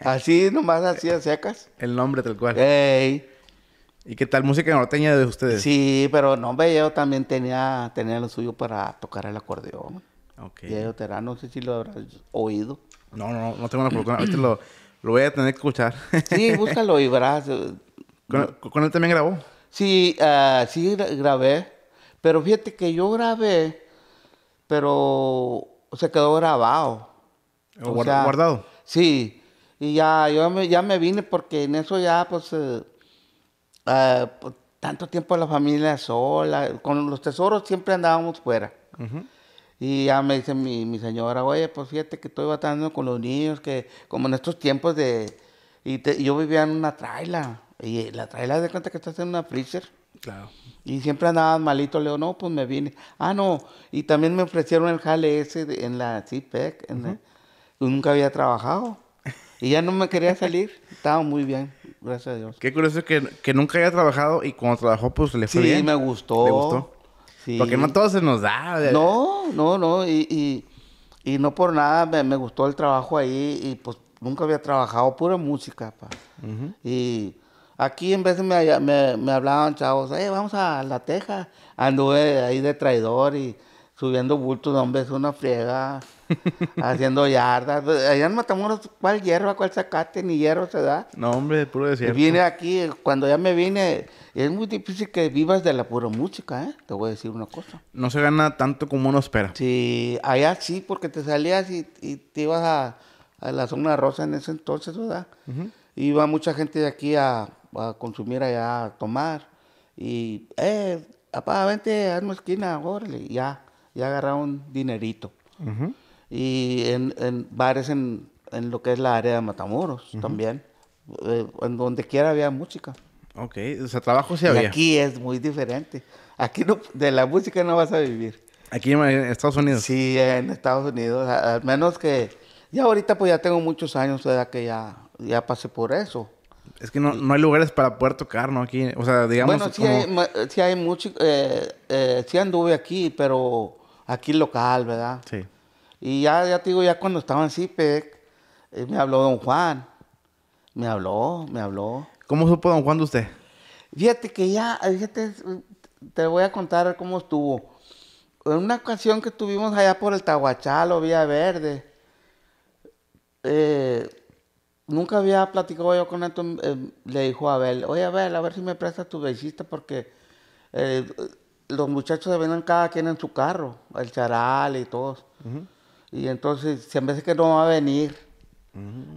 así, nomás así a secas. <laughs> El nombre del cual. Ey. ¿Y qué tal música no tenía de ustedes? Sí, pero no, hombre, yo también tenía, tenía lo suyo para tocar el acordeón. Okay. Y ellos Terán, no sé si lo habrás oído. No, no, no tengo la fortuna. Ahorita lo lo voy a tener que escuchar. <laughs> Sí, búscalo y verás. ¿Con, él también grabó? Sí, ah, sí grabé. Pero fíjate que yo grabé, pero se quedó grabado. O, guardado. Sí. Y ya, yo me, ya me vine porque en eso ya, pues, eh, ah, pues tanto tiempo la familia sola. Con los tesoros siempre andábamos fuera. Ajá. Y ya me dice mi, señora, oye, pues fíjate que estoy batallando con los niños, que como en estos tiempos de... Y, yo vivía en una traila, y la traila de cuenta que estás en una freezer. Claro. Y siempre andaba malito, le digo, no, pues me vine. Ah, no, y también me ofrecieron el jale ese en la CIPEC, uh nunca había trabajado. Y ya no me quería salir, <laughs> estaba muy bien, gracias a Dios. Qué curioso que, que nunca había trabajado y cuando trabajó, pues le fue bien. me gustó. gustó? Porque no todo se nos da. No, no, no. Y, no por nada me, gustó el trabajo ahí y pues nunca había trabajado pura música. Pa. Y aquí en vez me, me, hablaban chavos, eh vamos a La Teja. Anduve ahí de traidor y subiendo bultos, hombre, es una friega, <laughs> haciendo yardas. Allá en matamos ¿cuál hierba, cuál sacate, Ni hierro se da. No, hombre, puro decir. Vine aquí, cuando ya me vine, es muy difícil que vivas de la pura música, ¿eh? Te voy a decir una cosa. No se gana tanto como uno espera. Sí, allá sí, porque te salías y, te ibas a, la zona rosa en ese entonces, ¿verdad? Iba mucha gente de aquí a, consumir allá, a tomar. Y, eh, apá, vente, a esquina, órale, ya y agarraron un dinerito. Y en, bares en, lo que es la área de Matamoros también, eh, en donde quiera había música. Ok, o sea, trabajo sí y aquí es muy diferente. Aquí no, de la música no vas a vivir. Aquí en Estados Unidos. Sí, en Estados Unidos. Al menos que ya ahorita pues ya tengo muchos años de que ya, ya pasé por eso. Es que no, hay lugares para poder tocar, ¿no? Aquí, o sea, digamos... Bueno, sí, hay, sí hay mucho... Eh, eh, sí anduve aquí, pero aquí local, ¿verdad? Sí. Y ya, ya te digo, ya cuando estaba en CIPEC, eh, me habló don Juan. Me habló, me habló. ¿Cómo supo don Juan de usted? Fíjate que ya, eh, fíjate, te voy a contar cómo estuvo. En una ocasión que tuvimos allá por el Tahuachalo, Vía Verde, eh, nunca había platicado yo con esto. le dijo a Abel, oye Abel, a ver si me prestas tu bellista porque los muchachos se venden cada quien en su carro, el charal y todos. Y entonces, si a veces que no va a venir,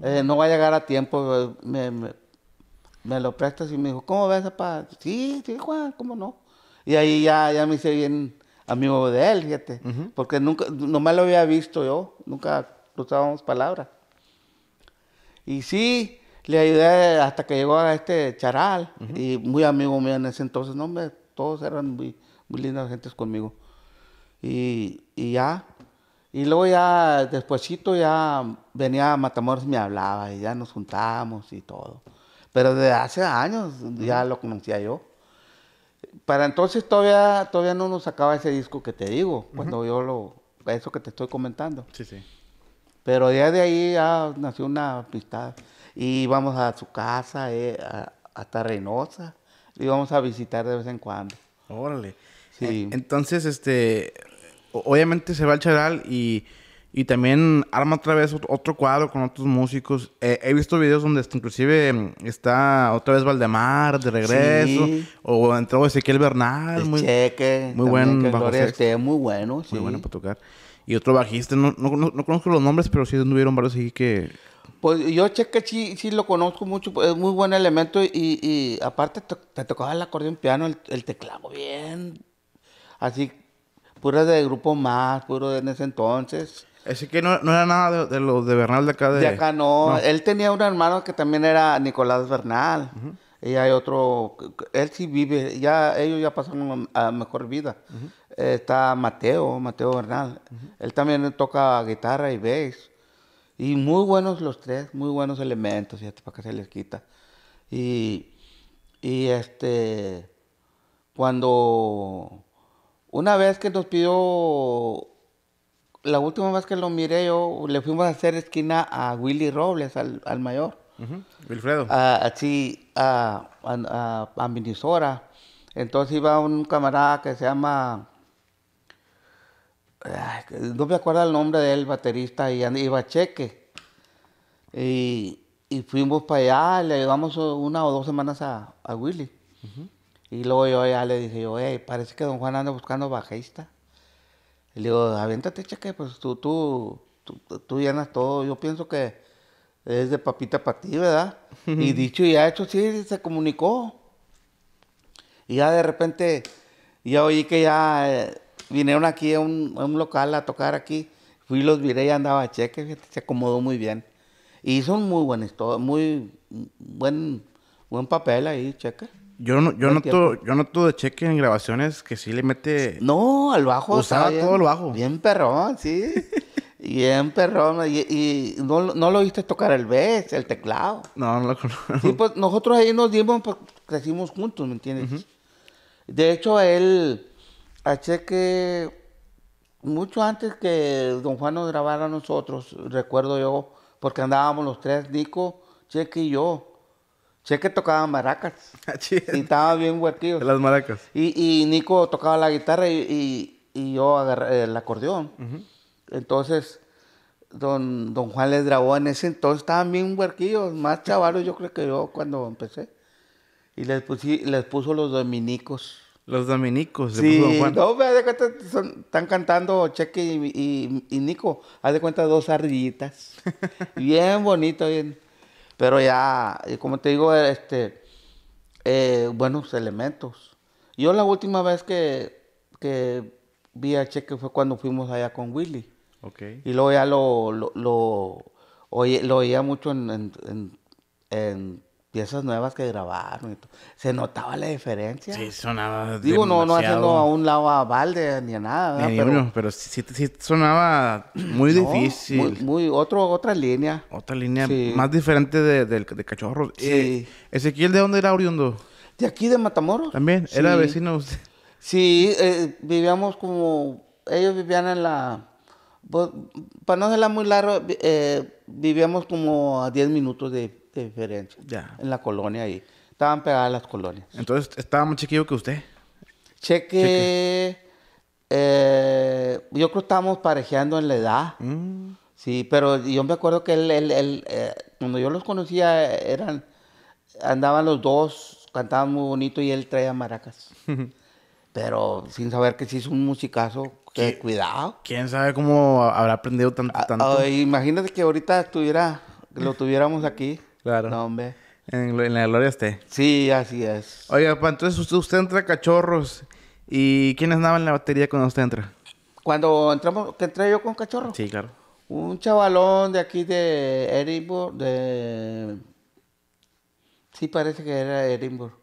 eh, no va a llegar a tiempo, me, lo prestas y me dijo, ¿cómo ves, papá? Sí, sí, Juan, ¿cómo no? Y ahí ya, ya me hice bien amigo de él, fíjate, porque nunca, no me lo había visto yo, nunca usábamos palabras. Y sí, le ayudé hasta que llegó a este charal, y muy amigo mío en ese entonces, no, hombre, todos eran muy muy lindas gentes conmigo. Y, ya, y luego ya, despuésito ya venía a Matamoros y me hablaba y ya nos juntábamos y todo. Pero desde hace años ya lo conocía yo. Para entonces todavía, todavía no nos sacaba ese disco que te digo, cuando yo lo, eso que te estoy comentando. Sí, sí. Pero ya de ahí ya nació una amistad. Y íbamos a su casa, eh, a, hasta Reynosa, y íbamos a visitar de vez en cuando. Órale. Eh, entonces, este, obviamente se va al charal y, también arma otra vez otro cuadro con otros músicos. Eh, he visto videos donde inclusive mm, está otra vez Valdemar de regreso. O entró Ezequiel Bernal. muy, cheque. Muy buen Muy bueno, Muy bueno para tocar. Y otro bajista. No, no, no, conozco los nombres, pero sí tuvieron varios así que... Pues yo Cheque sí, sí lo conozco mucho. Pues, es muy buen elemento y, aparte te, tocaba el acordeón piano, el teclado bien así, puras de grupo más, puro en ese entonces. Así que no, era nada de, los de Bernal de acá. De, acá no. Él tenía un hermano que también era Nicolás Bernal. Y hay otro, él sí vive, ya ellos ya pasaron a mejor vida. Eh, está Mateo, Mateo Bernal. Él también toca guitarra y bass. Y muy buenos los tres, muy buenos elementos, ya para que se les quita. Y, y este, cuando una vez que nos pidió, la última vez que lo miré yo, le fuimos a hacer esquina a Willy Robles, al, mayor. Wilfredo. así, ah, a, a, a, a Minnesota. Entonces iba un camarada que se llama no me acuerdo el nombre del baterista, y iba cheque. Y, fuimos para allá, le llevamos una o dos semanas a, Willy. Y luego yo ya le dije, oye, parece que don Juan anda buscando bajista. le digo, aviéntate, cheque, pues tú, tú, tú, llenas todo. Yo pienso que es de papita para ti, ¿verdad? y <laughs> dicho y hecho, sí, se comunicó. Y ya de repente, ya oí que ya eh, vinieron aquí a un, un, local a tocar aquí. Fui los miré y andaba cheque, se acomodó muy bien. Y hizo un muy buen, muy buen, buen papel ahí, cheque. Yo, no, yo, noto, yo de cheque en grabaciones que sí le mete. No, al bajo. Usaba todo el bajo. Bien perrón, sí. bien perrón. Y, no, lo viste tocar el bass, el teclado. No, no lo conozco. Sí, pues nosotros ahí nos dimos, pues, crecimos juntos, ¿me entiendes? De hecho, él, a Cheque, mucho antes que Don Juan nos grabara a nosotros, recuerdo yo, porque andábamos los tres, Nico, Cheque y yo Cheque tocaba <laughs> ah, maracas. y estaba bien huequillo. Las maracas. Y, Nico tocaba la guitarra y, yo el acordeón. Entonces, don, don Juan les grabó en ese entonces, estaban bien huerquillos, más chavalos yo creo que yo cuando empecé. Y les, les puso los dominicos. Los dominicos, sí, puso don Juan. No, me pues, de cuenta, están cantando Cheque y, Nico. Haz de cuenta dos ardillitas. <laughs> bien bonito, bien. Pero ya, como te digo, este, eh, buenos elementos. Yo la última vez que, vi a Cheque fue cuando fuimos allá con Willy. Okay. Y luego ya lo, lo, lo, lo oía mucho en piezas nuevas que grabaron. Y todo. Se notaba la diferencia. Sí, sonaba. Digo, no, no haciendo a un lado a balde ni a nada. Ni pero sí, sonaba muy difícil. Muy, muy, otro, otra línea. Otra línea más diferente de, Cachorro. de Cachorros. Sí. Eh, Ezequiel, ¿de dónde era oriundo? De aquí, de Matamoros. También, era vecino usted. Sí, eh, vivíamos como. Ellos vivían en la. Pues, para no hacerla muy largo, eh, vivíamos como a 10 minutos de diferente En la colonia ahí. Estaban pegadas las colonias. Entonces, ¿estaba muy chiquillo que usted? Cheque. Eh, yo creo que estábamos parejeando en la edad. Mm. Sí, pero yo me acuerdo que él, él, eh, cuando yo los conocía, eran, andaban los dos, cantaban muy bonito y él traía maracas. <laughs> pero sin saber que si es un musicazo, que cuidado. ¿Quién sabe cómo habrá aprendido ah, tanto? imagínate que ahorita estuviera, lo tuviéramos aquí. Claro. En, la gloria esté. Sí, así es. Oiga, entonces usted, entra cachorros. ¿Y quién andaban en la batería cuando usted entra? Cuando entramos, que entré yo con cachorros? Sí, claro. Un chavalón de aquí de Edinburgh, de... Sí, parece que era Edinburgh.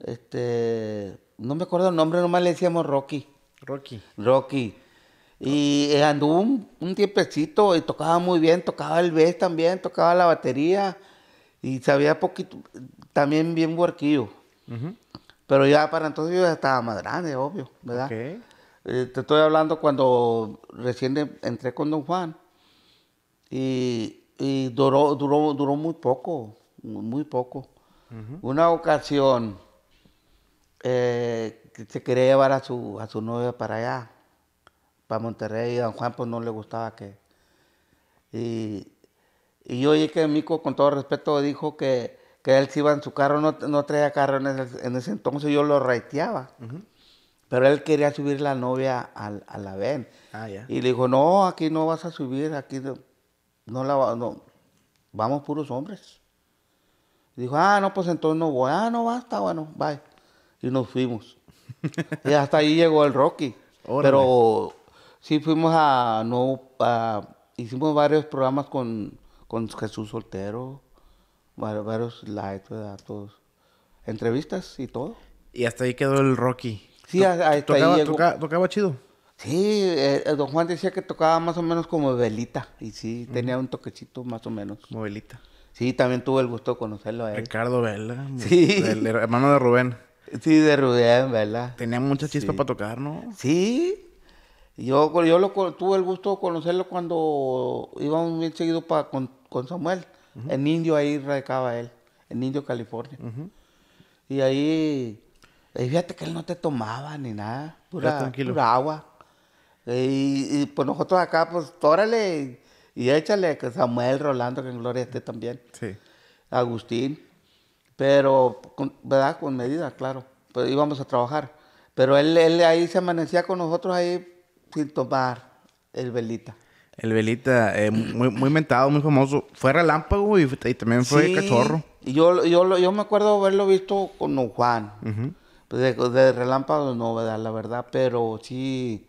Este... No me acuerdo el nombre, nomás le decíamos Rocky. Rocky. Rocky. Y eh, anduvo un, un tiempecito y tocaba muy bien, tocaba el bass también, tocaba la batería. Y sabía poquito, también bien huerquillo. Pero ya para entonces yo ya estaba más grande, obvio, ¿verdad? Okay. Eh, te estoy hablando cuando recién em, entré con Don Juan. Y, duró, duró, muy poco, muy poco. Una ocasión que eh, se quería llevar a su, a su novia para allá, para Monterrey, y a Don Juan pues no le gustaba que... Y y yo que Mico, con todo respeto, dijo que, él se iba en su carro, no, traía carro en ese, entonces, yo lo raiteaba. Pero él quería subir la novia a la VEN. Ah, y le dijo, no, aquí no vas a subir, aquí no, la no, vamos puros hombres. dijo, ah, no, pues entonces no voy. Ah, no, basta, bueno, bye. Y nos fuimos. <laughs> y hasta ahí llegó el Rocky. Pero sí fuimos a, no, a, hicimos varios programas con con Jesús Soltero, varios likes, ¿verdad? Entrevistas y todo. Y hasta ahí quedó el Rocky. Sí, tocaba, tocaba, chido. Sí, eh, eh, don Juan decía que tocaba más o menos como velita. Y sí, tenía un toquecito más o menos. Como velita. Sí, también tuve el gusto de conocerlo a él. Ricardo Vela. Sí. El hermano de Rubén. Sí, de Rubén Vela. Tenía mucha chispa para tocar, ¿no? Sí. Yo, yo tuve el gusto de conocerlo cuando íbamos bien seguido para, con, con Samuel. el En Indio ahí radicaba él, en Indio, California. Y ahí, fíjate que él no te tomaba ni nada, pura, agua. Eh, y, pues nosotros acá, pues tórale y, échale que Samuel, Rolando, que en gloria esté también. Agustín. Pero, con, ¿verdad? Con medida, claro. Pues íbamos a trabajar. Pero él, él ahí se amanecía con nosotros ahí sin tomar el velita. El Velita, eh, muy, muy mentado, muy famoso. Fue relámpago y, también fue cachorro. Yo, yo, yo me acuerdo haberlo visto con Juan. Pues de, relámpago no, La verdad, pero sí,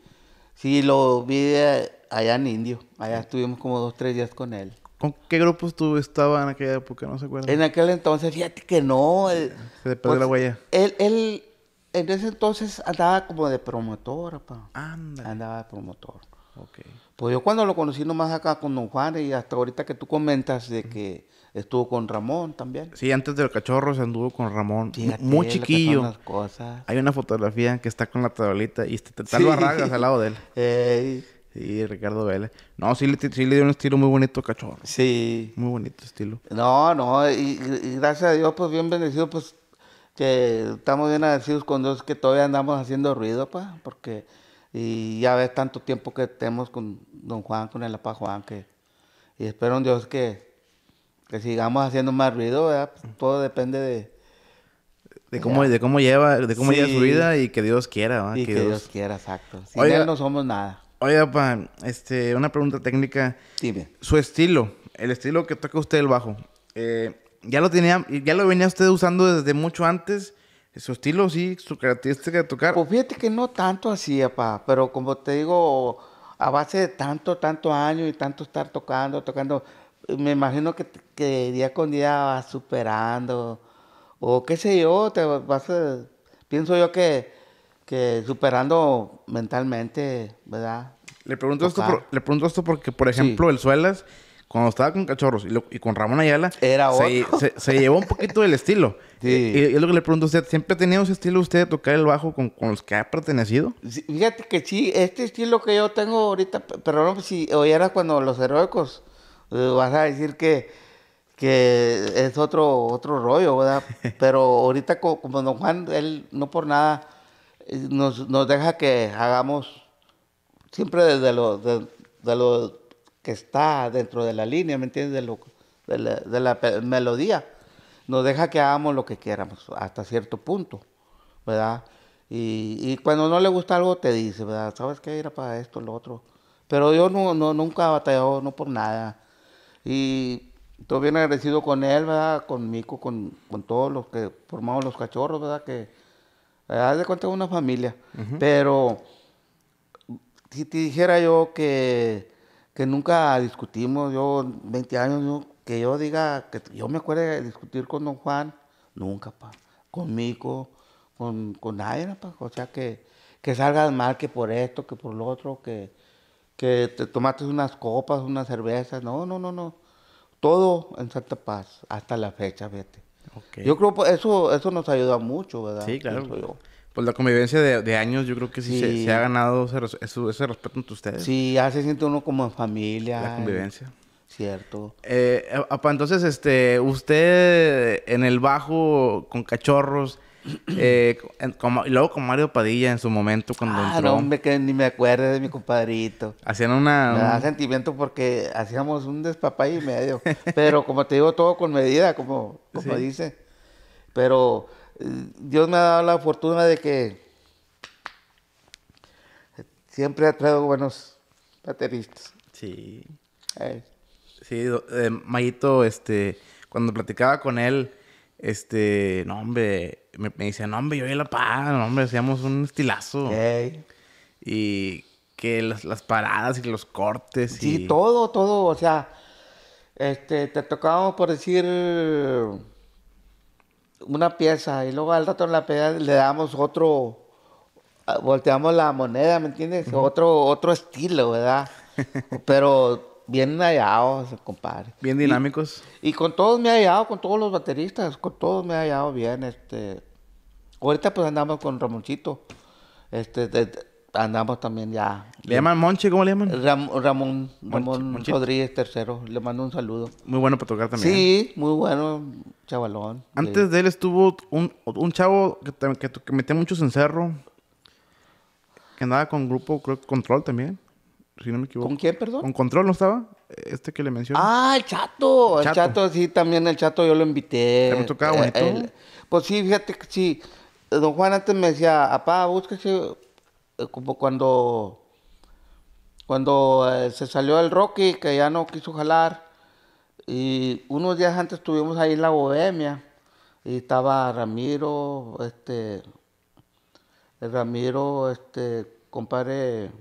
sí lo vi eh, allá en Indio. Allá estuvimos como dos, tres días con él. ¿Con qué grupos tú estabas en aquella época? No se acuerda. En aquel entonces, fíjate que no. Eh, se le perdió la pues, huella. Él, en ese entonces andaba como de promotor, pa. Andaba de promotor. ok. Pues yo cuando lo conocí nomás acá con Don Juan y hasta ahorita que tú comentas de que estuvo con Ramón también. Sí, antes del cachorro se anduvo con Ramón. muy chiquillo. Hay una fotografía que está con la tablita y está, está sí. al lado de él. Sí, Ricardo Vélez. No, sí le, sí le dio un estilo muy bonito cachorro. Sí. Muy bonito estilo. No, no, y, gracias a Dios, pues bien bendecido, pues que estamos bien agradecidos con Dios que todavía andamos haciendo ruido, pa. Pues, porque y ya ves tanto tiempo que tenemos con don Juan, con el papá Juan, que y espero en Dios que, que sigamos haciendo más ruido, ¿verdad? Pues, todo depende de... De cómo, de cómo lleva, de cómo lleva su vida y que Dios quiera, ¿verdad? Y que, Dios... quiera, exacto. Sin él no somos nada. oye apa, este, una pregunta técnica. Dime. Su estilo, el estilo que toca usted el bajo, eh, ¿ya lo tenía, ya lo venía usted usando desde mucho antes? su estilo, sí, su característica de tocar. Pues fíjate que no tanto así, papá, pero como te digo, a base de tanto, tanto año... y tanto estar tocando, tocando, me imagino que, día con día vas superando, o qué sé yo, te vas eh, pienso yo que, que superando mentalmente, ¿verdad? Le pregunto, esto, le pregunto esto porque, por ejemplo, el Suelas cuando estaba con Cachorros y, con Ramón Ayala, Era se, se, llevó un poquito del estilo. <laughs> Y, es lo que le pregunto a usted, ¿siempre ha tenido ese estilo usted de tocar el bajo con, los que ha pertenecido? fíjate que sí, este estilo que yo tengo ahorita, pero pues si hoy era cuando los heroicos, eh, vas a decir que, que es otro, otro rollo, ¿verdad? <laughs> Pero ahorita como, Don Juan, él no por nada eh, nos, deja que hagamos siempre desde de, de lo que está dentro de la línea, ¿me entiendes? De, lo, de, la, melodía. Nos deja que hagamos lo que queramos hasta cierto punto, ¿verdad? Y, y, cuando no le gusta algo te dice, ¿verdad? ¿Sabes qué? Era para esto, lo otro. Pero yo no, no nunca he batallado, no por nada. Y estoy bien agradecido con él, ¿verdad? Con Mico, con, con todos los que formamos los cachorros, ¿verdad? Que ¿verdad? Eh, de cuenta una familia. Pero si te dijera yo que que nunca discutimos. Yo, 20 años, que yo diga, que yo me acuerdo de discutir con don Juan, nunca, pa. Conmigo, con, con nadie, pa. O sea, que, que salgas mal, que por esto, que por lo otro, que, que te tomaste unas copas, unas cervezas. No, no, no, no. Todo en Santa Paz, hasta la fecha, vete. Yo creo que pues, eso, eso nos ayuda mucho, ¿verdad? Sí, claro pues la convivencia de, años, yo creo que sí, Se, ha ganado ese, respeto entre ustedes. Sí, ya se siente uno como en familia. La convivencia. Cierto. Eh, entonces, este, usted en el bajo con cachorros, <clears throat> eh, y luego con Mario Padilla en su momento cuando ah, No, hombre, que ni me acuerdo de mi compadrito. Hacían una. Me da sentimiento porque hacíamos un despapay y medio. Pero como te digo, todo con medida, como, como <laughs> dice. Pero Dios me ha dado la fortuna de que siempre ha traído buenos bateristas. Sí. Sí, eh, Mayito, este, cuando platicaba con él, este, no, me, decía, dice, no, hombre, yo y la paz, no, hombre, hacíamos un estilazo. Y que las, paradas y los cortes. Sí, todo, todo, o sea, este, te tocábamos por decir una pieza y luego al rato en la le damos otro, ah, volteamos la moneda, ¿me entiendes? Otro, otro estilo, ¿verdad? <laughs> Pero bien hallados, compadre. Bien dinámicos. Y, con todos me ha hallado, con todos los bateristas, con todos me ha hallado bien, este. Ahorita pues andamos con Ramoncito. Este, de, andamos también ya. ¿Le llaman Monche? ¿Cómo le llaman? Ramón, Ramón Rodríguez III. Le mando un saludo. Muy bueno para tocar también. Sí, ¿eh? muy bueno, chavalón. Antes de él estuvo un, chavo que, que, metía muchos cerro. Que andaba con grupo, creo Control también. Si no me equivoco. ¿Con quién, perdón? Con Control, ¿no estaba? Este que le mencioné. Ah, el chato. El chato, sí, también el chato yo lo invité. ¿Te tocaba eh, eh, pues sí, fíjate que sí. Don Juan antes me decía, apá, búsquese eh, como cuando, cuando eh, se salió el Rocky, que ya no quiso jalar, y unos días antes estuvimos ahí en la Bohemia, y estaba Ramiro, este, el Ramiro, este, compadre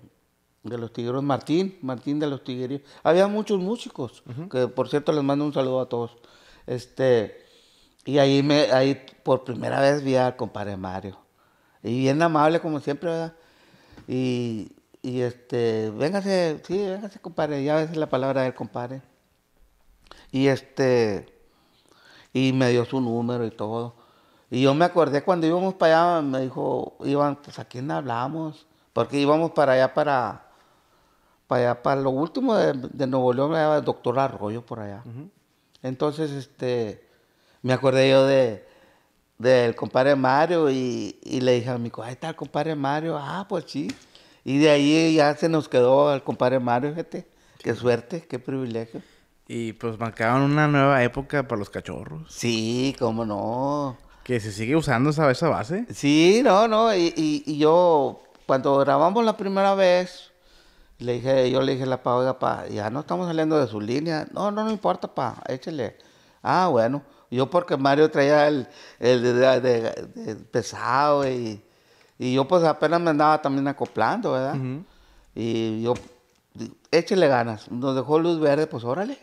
de los Tigueros, Martín, Martín de los Tigueros. Había muchos músicos, que por cierto les mando un saludo a todos. Este, y ahí me, ahí por primera vez vi al compadre Mario. Y bien amable como siempre, ¿verdad? Y, y este, véngase, sí, véngase, compadre, ya ves la palabra del compadre. Y este, y me dio su número y todo. Y yo me acordé cuando íbamos para allá, me dijo, iban, pues a quién hablamos, porque íbamos para allá para, para allá, para lo último de, Nuevo León, llamaba el doctor Arroyo por allá. Entonces, este, me acordé yo de, del compadre Mario y, le dije a mi ahí está el compadre Mario, ah, pues sí. Y de ahí ya se nos quedó el compadre Mario, gente Qué suerte, qué privilegio. Y pues marcaban una nueva época para los cachorros. Sí, cómo no. Que se sigue usando esa, esa base. Sí, no, no. Y, yo, cuando grabamos la primera vez, le dije, yo le dije la pa, pa, ya no estamos saliendo de su línea. No, no, no importa, pa, échale. Ah, bueno. Yo porque Mario traía el, pesado y, yo pues apenas me andaba también acoplando, ¿verdad? Y yo, échele ganas. Nos dejó luz verde, pues órale.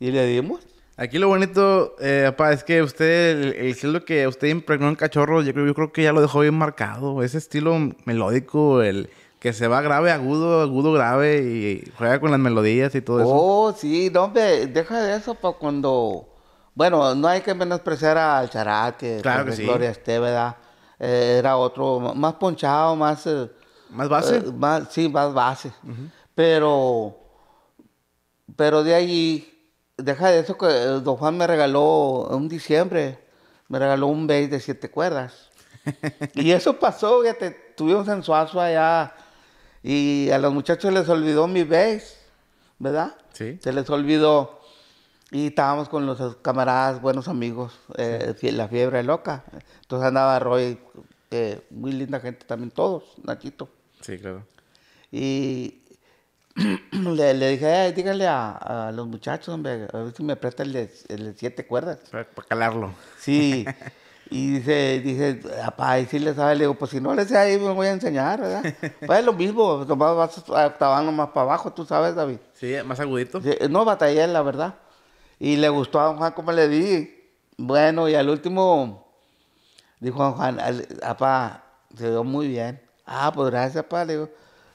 Y le dimos. Aquí lo bonito, eh, papá, es que usted, el, estilo que usted impregnó en Cachorro, yo creo, yo creo que ya lo dejó bien marcado. Ese estilo melódico, el que se va grave, agudo, agudo, grave y juega con las melodías y todo eso. Oh, sí, no, hombre, deja de eso para cuando bueno, no hay que menospreciar a Chará, que, pues, Gloria esté, ¿verdad? Eh, era otro más ponchado, más... Eh, ¿Más base? Eh, más, sí, más base. Pero, pero de ahí, deja de eso que Don Juan me regaló en diciembre, me regaló un bass de siete cuerdas. <laughs> y eso pasó, ya te tuvimos en Suazo allá y a los muchachos les olvidó mi bass, ¿verdad? Sí. Se les olvidó. Y estábamos con los camaradas, buenos amigos, eh, la fiebre loca. Entonces andaba Roy, muy linda gente también, todos, Nachito. Sí, claro. Y <clears throat> le, dije, díganle a, los muchachos, a ver si me presta el de, siete cuerdas. Para, calarlo. Sí. <laughs> Y dice, dice, papá, y si le sabe, le digo, pues si no le sé ahí me voy a enseñar, ¿verdad? <laughs> Pues es lo mismo, nomás vas octavando más para abajo, tú sabes, David. Sí, más agudito. no batallé, la verdad. Y le gustó a don Juan como le di. Bueno, y al último dijo don Juan, apá, se dio muy bien. Ah, pues gracias, papá Le digo,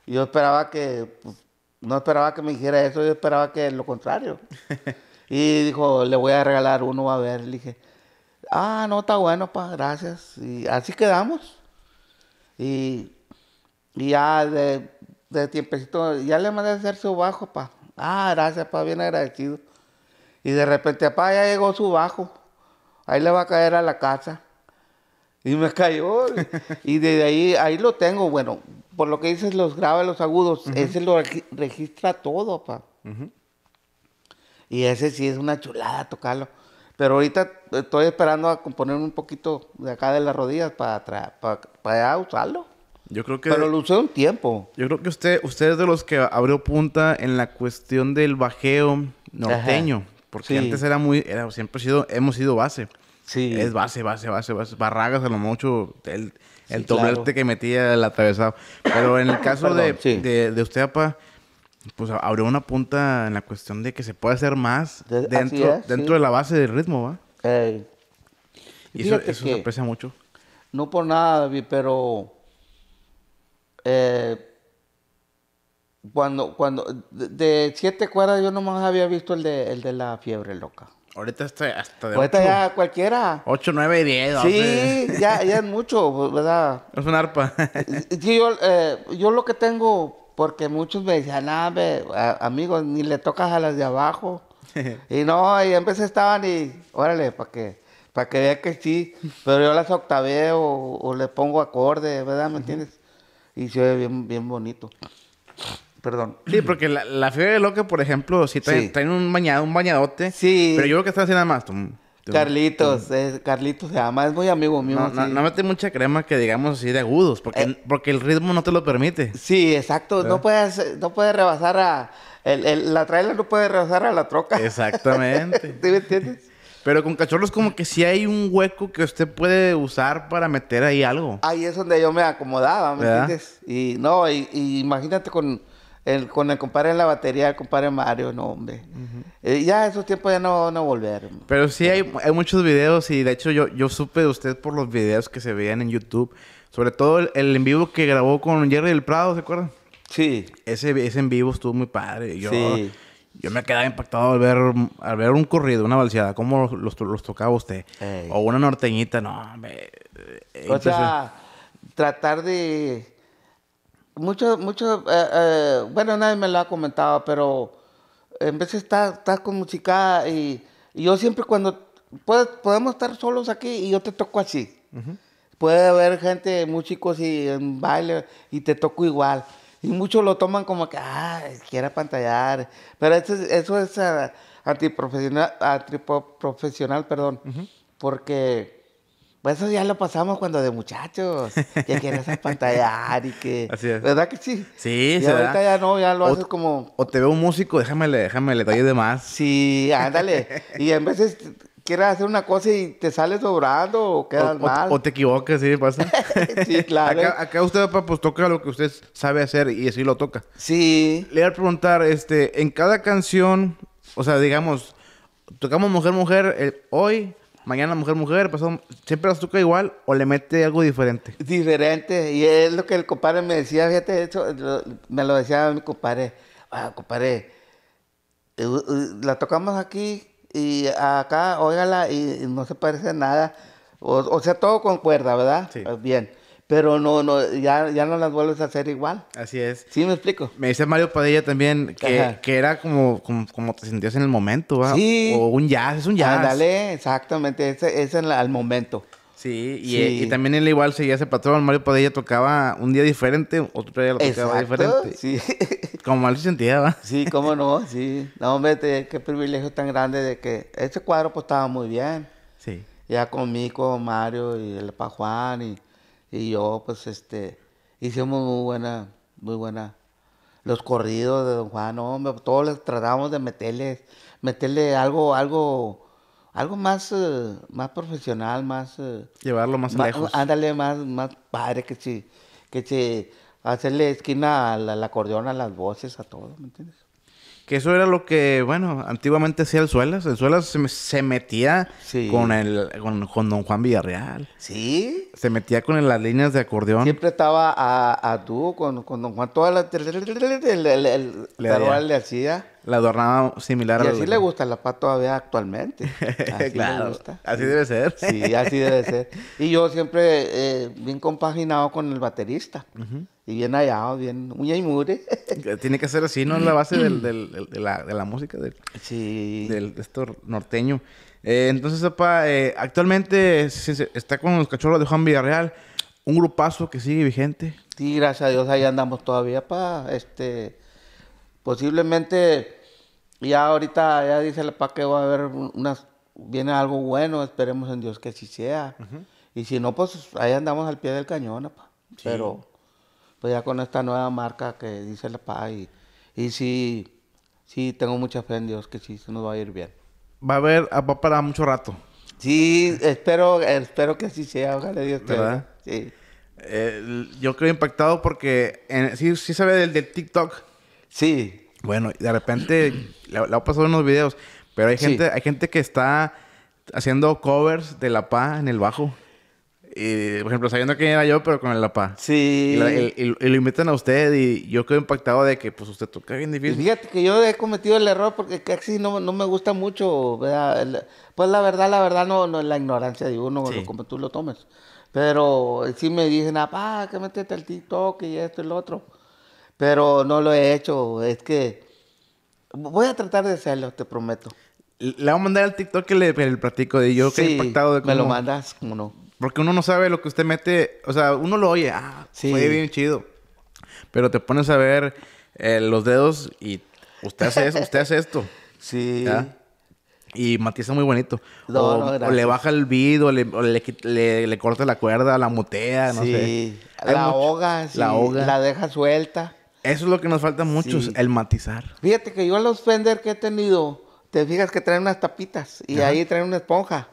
yo esperaba que, pues, no esperaba que me dijera eso, yo esperaba que lo contrario. <laughs> y dijo, le voy a regalar uno, a ver. Le dije, ah, no, está bueno, papá gracias. Y así quedamos. Y, y ya de, tiempecito, ya le mandé a hacer su bajo, papá Ah, gracias, papá bien agradecido. Y de repente, papá, ya llegó su bajo. Ahí le va a caer a la casa. Y me cayó. <laughs> y desde ahí, ahí lo tengo. Bueno, por lo que dices, los graves, los agudos, ese lo registra todo, papá. Y ese sí es una chulada tocarlo. Pero ahorita estoy esperando a componer un poquito de acá de las rodillas para, para, para usarlo. Yo creo que. Pero lo usé un tiempo. Yo creo que usted, usted es de los que abrió punta en la cuestión del bajeo norteño. Porque antes era muy, era, siempre sido, hemos sido base. Sí. Es base, base, base, base. Barragas a lo mucho, el, el que metía el atravesado. Pero en el <coughs> caso de, usted, apa, pues abrió una punta en la cuestión de que se puede hacer más dentro, dentro de la base del ritmo, ¿va? y eso, eso aprecia mucho. No por nada, David, pero eh, cuando, cuando, de, siete cuerdas yo nomás había visto el de, el de la fiebre loca. Ahorita estoy hasta de Ahorita ya cualquiera. Ocho, nueve 10, Sí, ya, ya es mucho, ¿verdad? Es un arpa. sí, yo, eh, yo lo que tengo, porque muchos me decían, ah, amigos, ni le tocas a las de abajo. <laughs> y no, y empecé estaban y, órale, para que, para que vean que sí. Pero yo las octaveo o, le pongo acorde, ¿verdad? ¿Me entiendes? Y se ve bien, bien bonito. Perdón. Sí, porque la, la de loca, por ejemplo, sí trae, un bañado, un bañadote. Sí. Pero yo creo que está haciendo nada más. Carlitos, Carlitos se llama, es muy amigo mío. No, mete mucha crema que digamos así de agudos, porque, eh. porque el ritmo no te lo permite. Sí, exacto. No puedes, no puedes rebasar a. El, el, la trailer no puede rebasar a la troca. Exactamente. <laughs> ¿Sí me entiendes? Pero con cachorros como que sí hay un hueco que usted puede usar para meter ahí algo. Ahí es donde yo me acomodaba, ¿me entiendes? Y no, y imagínate con el, con el compadre en la batería, el compadre Mario, no, hombre. Eh, ya esos tiempos ya no Pero sí hay, muchos videos y de hecho yo, yo supe de usted por los videos que se veían en YouTube. Sobre todo el, en vivo que grabó con Jerry del Prado, ¿se acuerdan? Sí. Ese, en vivo estuvo muy padre. Yo, Yo me quedaba impactado al ver, al ver un corrido, una balseada, cómo los, tocaba usted. O una norteñita, no, hombre. Eh, o sea, tratar de mucho, mucho, eh, eh, bueno, nadie me lo ha comentado, pero en veces estás con música y, yo siempre cuando podemos estar solos aquí y yo te toco así. Puede haber gente, músicos y en baile y te toco igual. Y muchos lo toman como que, ah, quiere pantallar. Pero eso, es uh, antiprofesional, antiprofesional, perdón, porque pues eso ya lo pasamos cuando de muchachos, ya <laughs> quieres apantallar y que... Así es. ¿Verdad que sí? Sí, Y ahorita ya no, ya lo haces como... O te veo un músico, déjame, déjame, le doy de más. Sí, ándale. <laughs> y en veces quieres hacer una cosa y te sales sobrando o quedas mal. O, te equivocas, sí, pasa. <laughs> sí, claro. Acá, acá, usted, pues, toca lo que usted sabe hacer y así lo toca. Sí. Le voy a preguntar, este, en cada canción, o sea, digamos, tocamos Mujer, Mujer el, hoy, Mañana mujer, mujer, siempre las toca igual o le mete algo diferente. Diferente, y es lo que el compadre me decía, fíjate, eso me lo decía mi compadre, ah, compadre, eh, la tocamos aquí y acá, óigala, y no se parece nada, o, o sea, todo con cuerda, ¿verdad? Sí. Bien pero no, no, ya, ya no las vuelves a hacer igual. Así es. Sí, me explico. Me dice Mario Padilla también que, era como, como, te sentías en el momento, ¿va? Sí. O un jazz, es un jazz. Ándale, exactamente, ese es al momento. Sí y, también él igual seguía ese patrón. Mario Padilla tocaba un día diferente, otro día lo tocaba diferente. Sí. <laughs> Como mal se sentía, ¿va? Sí, cómo no, sí. No, hombre, qué privilegio tan grande de que ese cuadro pues estaba muy bien. Sí. Ya conmigo, Mario y el Pa Juan y y yo pues este hicimos muy buena, muy buena los corridos de Don Juan, no, todos les tratamos de meterle, meterle algo, algo, algo más, eh, más profesional, más eh, llevarlo más, lejos. Ándale más, más padre que si, que si hacerle esquina a al acordeón, a las voces, a todo, ¿me entiendes? Que eso era lo que, bueno, antiguamente hacía el Suelas. El Suelas se, metía con el con, Don Juan Villarreal. Sí. Se metía con las líneas de acordeón. Siempre estaba a, tú con, Don Juan. Toda la... El, el, le, le hacía. La adornaba similar a la... así le gusta la paz todavía actualmente. <laughs> Así claro. Le gusta. Así debe ser. Sí, así debe ser. Y yo siempre eh, bien compaginado con el baterista. Y bien hallado, bien uña y mure. Tiene que ser así, ¿no? La base <clears throat> de, la, música del, sí. del esto norteño. Eh, entonces, papá, eh, actualmente está con los cachorros de Juan Villarreal. Un grupazo que sigue vigente. Sí, gracias a Dios, ahí andamos todavía para este posiblemente ya ahorita ya dice la PA que va a haber unas, viene algo bueno, esperemos en Dios que sí sea. Y si no, pues ahí andamos al pie del cañón, pa. Pero pues ya con esta nueva marca que dice la PA y, y sí, sí, tengo mucha fe en Dios que sí se nos va a ir bien. Va a haber, ah, va para mucho rato. Sí, espero, espero que así sea, ojalá Dios te Sí. Eh, yo creo impactado porque en, sí, se ve del, del TikTok Sí. Bueno, de repente, la, he pasado en unos videos, pero hay gente, hay gente que está haciendo covers de La Pa en el bajo. por ejemplo, sabiendo que era yo, pero con el La Pa. Sí. Y, lo invitan a usted y yo quedo impactado de que, pues, usted toca bien difícil. fíjate que yo he cometido el error porque casi no, me gusta mucho. Pues, la verdad, la verdad, no, no es la ignorancia de uno, como tú lo tomes. Pero eh, sí me dicen, ah, que métete el TikTok y esto y lo otro pero no lo he hecho. Es que voy a tratar de hacerlo, te prometo. Le voy a mandar al TikTok que le, le platico de yo que he impactado de cómo... me lo mandas, como no. Porque uno no sabe lo que usted mete, o sea, uno lo oye, ah, sí. bien chido. Pero te pones a ver eh, los dedos y usted hace eso, usted hace esto. <laughs> Sí. Y matiza muy bonito. o, le baja el beat, o le, corta la cuerda, la mutea, no sé. la sí. La La deja suelta. Eso es lo que nos falta mucho, el matizar. Fíjate que yo a los Fender que he tenido, te fijas que traen unas tapitas y ahí traen una esponja.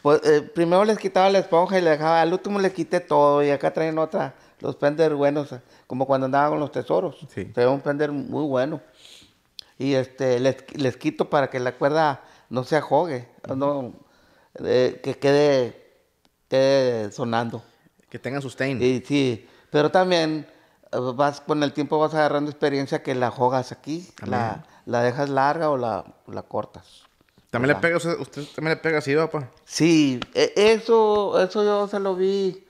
Pues eh, primero les quitaba la esponja y le dejaba, al último les quité todo y acá traen otra, los Fender buenos, como cuando andaba con los tesoros. Sí. un Fender muy bueno. Y este, les, quito para que la cuerda no se ajogue, no, eh, que quede, sonando. Que tenga sustain. Sí, sí, pero también con el tiempo vas agarrando experiencia que la jogas aquí, la, dejas larga o la, cortas. También le pega, usted, también le pega así, papá. Sí, e, eso, eso yo se lo vi.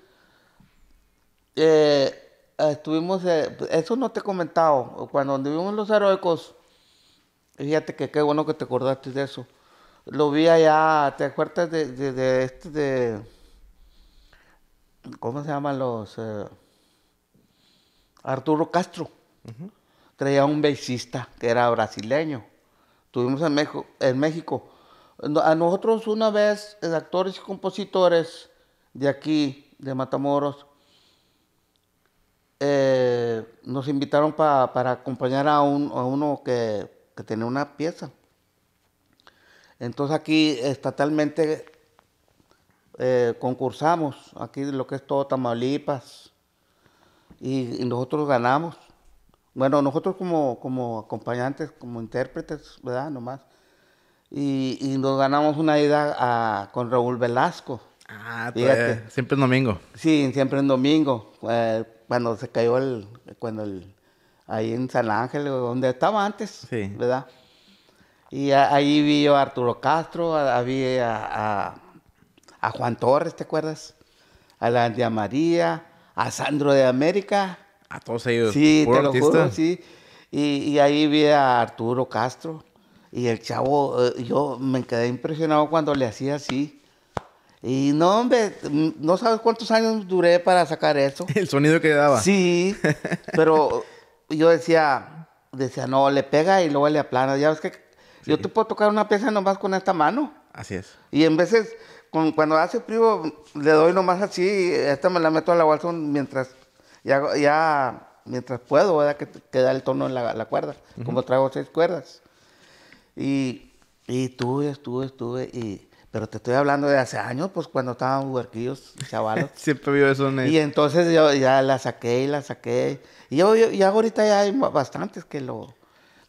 Eh, estuvimos, eh, eso no te he comentado, cuando vimos los heroicos, fíjate que qué bueno que te acordaste de eso. Lo vi allá, ¿te acuerdas de, este de cómo se llaman los eh? Arturo Castro. Traía un besista que era brasileño. Tuvimos en, en México. A nosotros una vez, eh, actores y compositores de aquí, de Matamoros, eh, nos invitaron para acompañar a, uno que, que, tenía una pieza. Entonces aquí eh, estatalmente concursamos, aquí lo que es todo Tamaulipas, y, nosotros ganamos. Bueno, nosotros como, como acompañantes, como intérpretes, ¿verdad? Nomás. Y, y nos ganamos una ida con Raúl Velasco. Ah, Fíjate. siempre en domingo. Sí, siempre en domingo. Eh, cuando se cayó el, cuando el, ahí en San Ángel, donde estaba antes, sí. ¿verdad? Y ahí vi a Arturo Castro, a, a, Juan Torres, ¿te acuerdas? A la Andía María, a Sandro de América. A todos ellos. Sí, te lo juro, sí. Y, ahí vi a Arturo Castro. Y el chavo, eh, yo me quedé impresionado cuando le hacía así. Y no, hombre, mm, no sabes cuántos años duré para sacar eso. <laughs> El sonido que daba. Sí, pero yo decía, decía, no, le pega y luego le aplana. Ya ves que yo te puedo tocar una pieza nomás con esta mano. Así es. Y en veces cuando hace frío, le doy nomás así, esta me la meto a la bolsa mientras, ya, ya mientras puedo, Que, que da el tono en la, cuerda, como traigo seis cuerdas. Y, y estuve, estuve, estuve, y... Pero te estoy hablando de hace años, pues cuando estaban huerquillos, chavalos. <laughs> Siempre vio eso en Y entonces yo ya la saqué y la saqué. Y yo, ya ahorita ya hay bastantes que lo,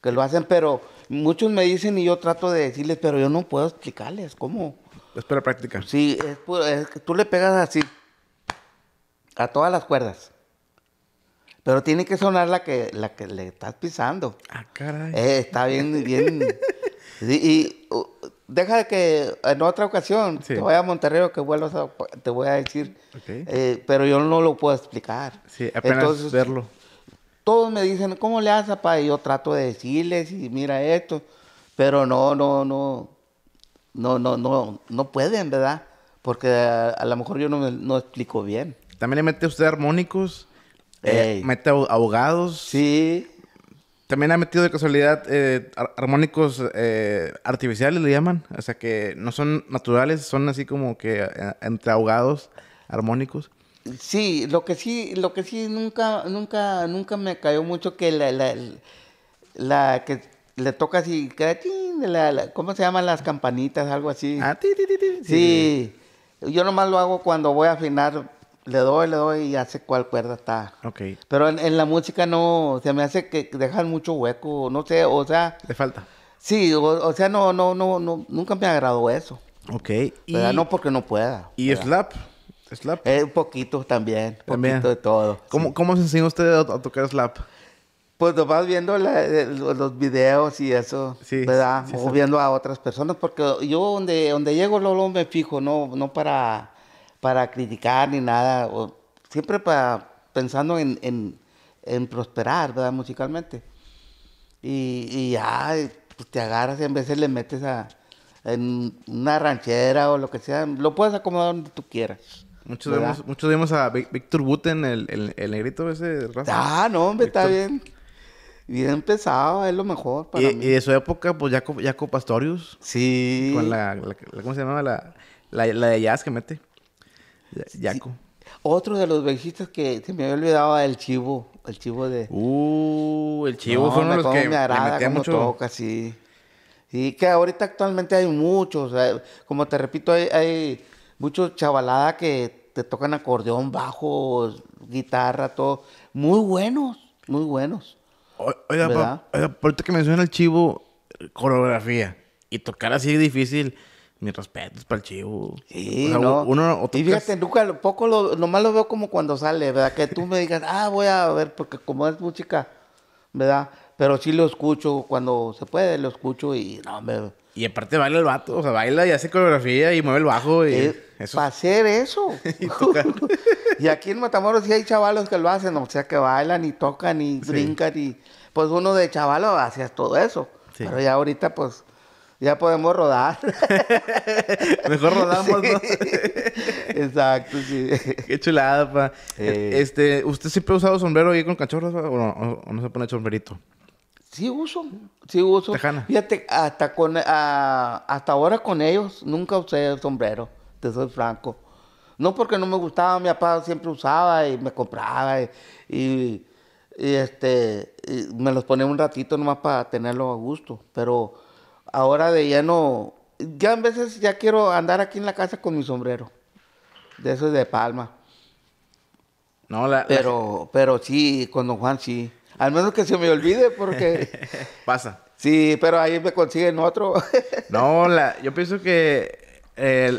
que lo hacen, pero muchos me dicen y yo trato de decirles, pero yo no puedo explicarles cómo. Es para práctica. Sí, es tú le pegas así a todas las cuerdas. Pero tiene que sonar la que, la que le estás pisando. Ah, caray. Eh, está bien, bien. <laughs> y deja de que en otra ocasión te vaya a Monterrey o que vuelvas a, te voy a decir. Eh, pero yo no lo puedo explicar. Sí, apenas verlo. Todos me dicen, ¿cómo le haces, papá? Y yo trato de decirles, y mira esto. Pero no, no, no no, no, no, no pueden, ¿verdad? Porque a, lo mejor yo no, no explico bien. También le mete usted armónicos, eh, mete ahogados. Sí. También ha metido de casualidad eh, armónicos eh, artificiales, le llaman. O sea, que no son naturales, son así como que entre ahogados, armónicos. Sí, lo que sí, lo que sí nunca, nunca, nunca me cayó mucho que la, la, la que le toca así, la, ¿cómo se llaman las campanitas? Algo así. Ah, ti, ti, ti, sí. Yo nomás lo hago cuando voy a afinar, le doy, le doy y hace sé cuál cuerda está. Ok. Pero en, la música no, se me hace que dejan mucho hueco, no sé, o sea. Le falta. Sí, o, sea, no, no, no, nunca me agradó eso. Ok. Pero No porque no pueda. ¿Y slap? ¿Slap? Eh, un poquito también, un poquito de todo. ¿Cómo, ¿cómo se enseña usted a tocar slap? Pues vas viendo eh, los videos y eso, ¿verdad? o viendo a otras personas, porque yo donde, donde llego Lolo me fijo, no, no para, para criticar ni nada, siempre para, pensando en, prosperar, ¿verdad? Musicalmente. Y, ya, pues te agarras y a veces le metes a, en una ranchera o lo que sea, lo puedes acomodar donde tú quieras. Muchos, vemos, muchos vemos, a Víctor Buten, el, el, el ese. ¿verdad? Ah, no, hombre, está bien. Y empezaba, es lo mejor para y, mí. Y de su época, pues Jaco, Jaco Pastorius. Sí. Con la, ¿Cómo se llamaba? La, de jazz que mete. Jaco. Otro de los bajistas que se me había olvidado, el Chivo. El Chivo de... Uh, el Chivo fue uno de los que me toca, sí. Sí, que ahorita actualmente hay muchos. como te repito, hay, muchos chavalada que te tocan acordeón, bajo, guitarra, todo. Muy buenos, muy buenos. Oiga, que ahorita que menciona el chivo, coreografía y tocar así es difícil. Mis respetos para el chivo. Sí, y fíjate, nunca, poco lo, nomás lo veo como cuando sale, ¿verdad? Que tú me digas, ah, voy a ver, porque como es música, ¿verdad? Pero sí lo escucho cuando se puede, lo escucho y no, me, y aparte baila el vato, o sea, baila y hace coreografía y mueve el bajo y eh, eso. hacer eso. <laughs> <laughs> y, aquí en Matamoros sí hay chavalos que lo hacen, o sea, que bailan y tocan y brincan y... Pues uno de chavalos hacía todo eso. Pero ya ahorita, pues, ya podemos rodar. <laughs> Mejor rodamos, ¿no? Exacto, sí. Qué chulada, pa. Eh. Este, ¿usted siempre ha usado sombrero ahí con cachorros o no, o no se pone sombrerito? Sí uso, sí uso. Fíjate, hasta, con, hasta ahora con ellos nunca usé el sombrero, te soy franco. No porque no me gustaba, mi papá siempre usaba y me compraba y, este me los ponía un ratito nomás para tenerlo a gusto. Pero ahora de lleno, ya a veces ya quiero andar aquí en la casa con mi sombrero. De eso es de palma. No, pero, pero sí, con don Juan sí. Al menos que se me olvide porque... <laughs> Pasa. Sí, pero ahí me consiguen otro. <laughs> no, yo pienso que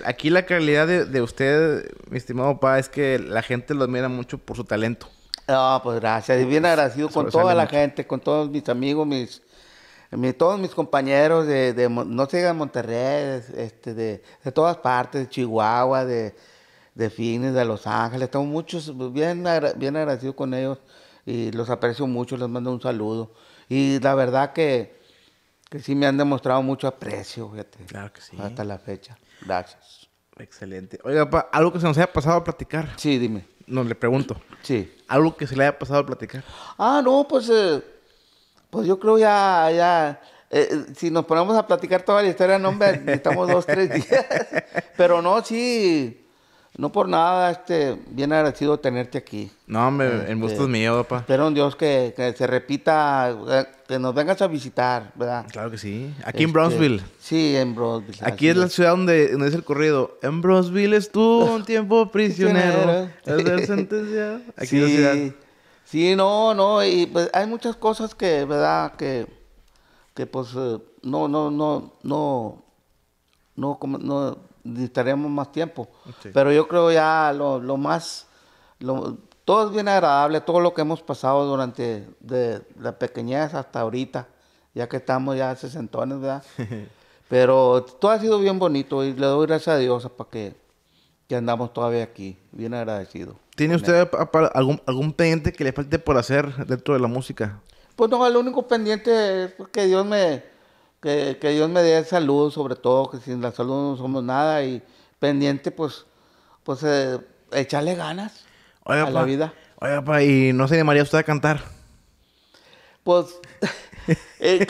aquí la calidad de, usted, mi estimado papá, es que la gente lo admira mucho por su talento. Ah, pues gracias. Y bien agradecido con toda la gente, con todos mis amigos, mis, todos mis compañeros de, no sé, de Monterrey, este, de, todas partes, de Chihuahua, de, de Phoenix, de Los Ángeles. Estamos muchos bien, bien agradecidos con ellos y los aprecio mucho, les mando un saludo. Y la verdad que, sí me han demostrado mucho aprecio, fíjate. Claro que sí. Hasta la fecha. Gracias. Excelente. Oiga, algo que se nos haya pasado a platicar. Sí, dime. No, le pregunto. Sí. Algo que se le haya pasado a platicar. Ah, no, pues, eh, pues yo creo ya, ya, eh, eh, si nos ponemos a platicar toda la historia, no, hombre, <laughs> necesitamos dos, tres días. Pero no, sí, no por nada, este, bien agradecido tenerte aquí. No, me, este, el gusto mío, papá. Espero en Dios que, se repita, eh, que nos vengas a visitar, ¿verdad? Claro que sí. Aquí en este, Brownsville. Sí, en Brownsville. Aquí es la ciudad donde, donde, es el corrido. En Brownsville estuvo <laughs> un tiempo prisionero. es <laughs> sentenciado. Aquí sí, la Sí, no, no. Y pues, hay muchas cosas que, ¿verdad? Que, que pues, eh, no, no, no, no, no, no, no Necesitaremos más tiempo. Pero yo creo ya lo, lo más, lo, todo es bien agradable, todo lo que hemos pasado durante de, la pequeñez hasta ahorita, ya que estamos ya sesentones, ¿verdad? <laughs> Pero todo ha sido bien bonito y le doy gracias a Dios para que, que andamos todavía aquí, bien agradecido. ¿Tiene usted algún, algún pendiente que le falte por hacer dentro de la música? Pues no, el único pendiente es que Dios me, que, Dios me dé salud, sobre todo, que sin la salud no somos nada y pendiente, pues, pues eh, echarle ganas a la vida. Oye, papá, ¿y no se animaría usted a cantar? Pues, <laughs> eh,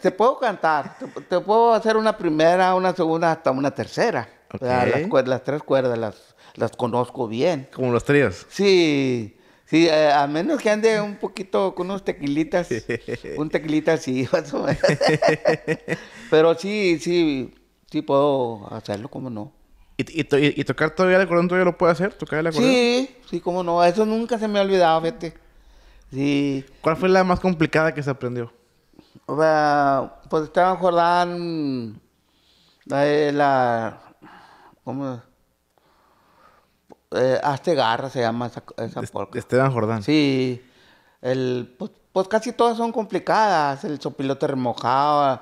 te puedo cantar, te, puedo hacer una primera, una segunda, hasta una tercera. las, las, tres cuerdas las, las conozco bien. ¿Como los tríos? Sí. Sí, eh, a, menos que ande un poquito con unos tequilitas, un tequilita sí, <laughs> más o menos. Pero sí, sí, sí puedo hacerlo, como no. ¿Y, tocar todavía el acordeón todavía lo puede hacer? ¿Tocar el acordeón? Sí, sí, cómo no. Eso nunca se me ha olvidado, fíjate. Sí. ¿Cuál fue la más complicada que se aprendió? O sea, pues estaba Jordán, la, ¿Cómo ¿cómo? Eh, Garra se llama esa, Esteban Jordán. Sí. El, pues, pues, casi todas son complicadas. El sopilote remojado,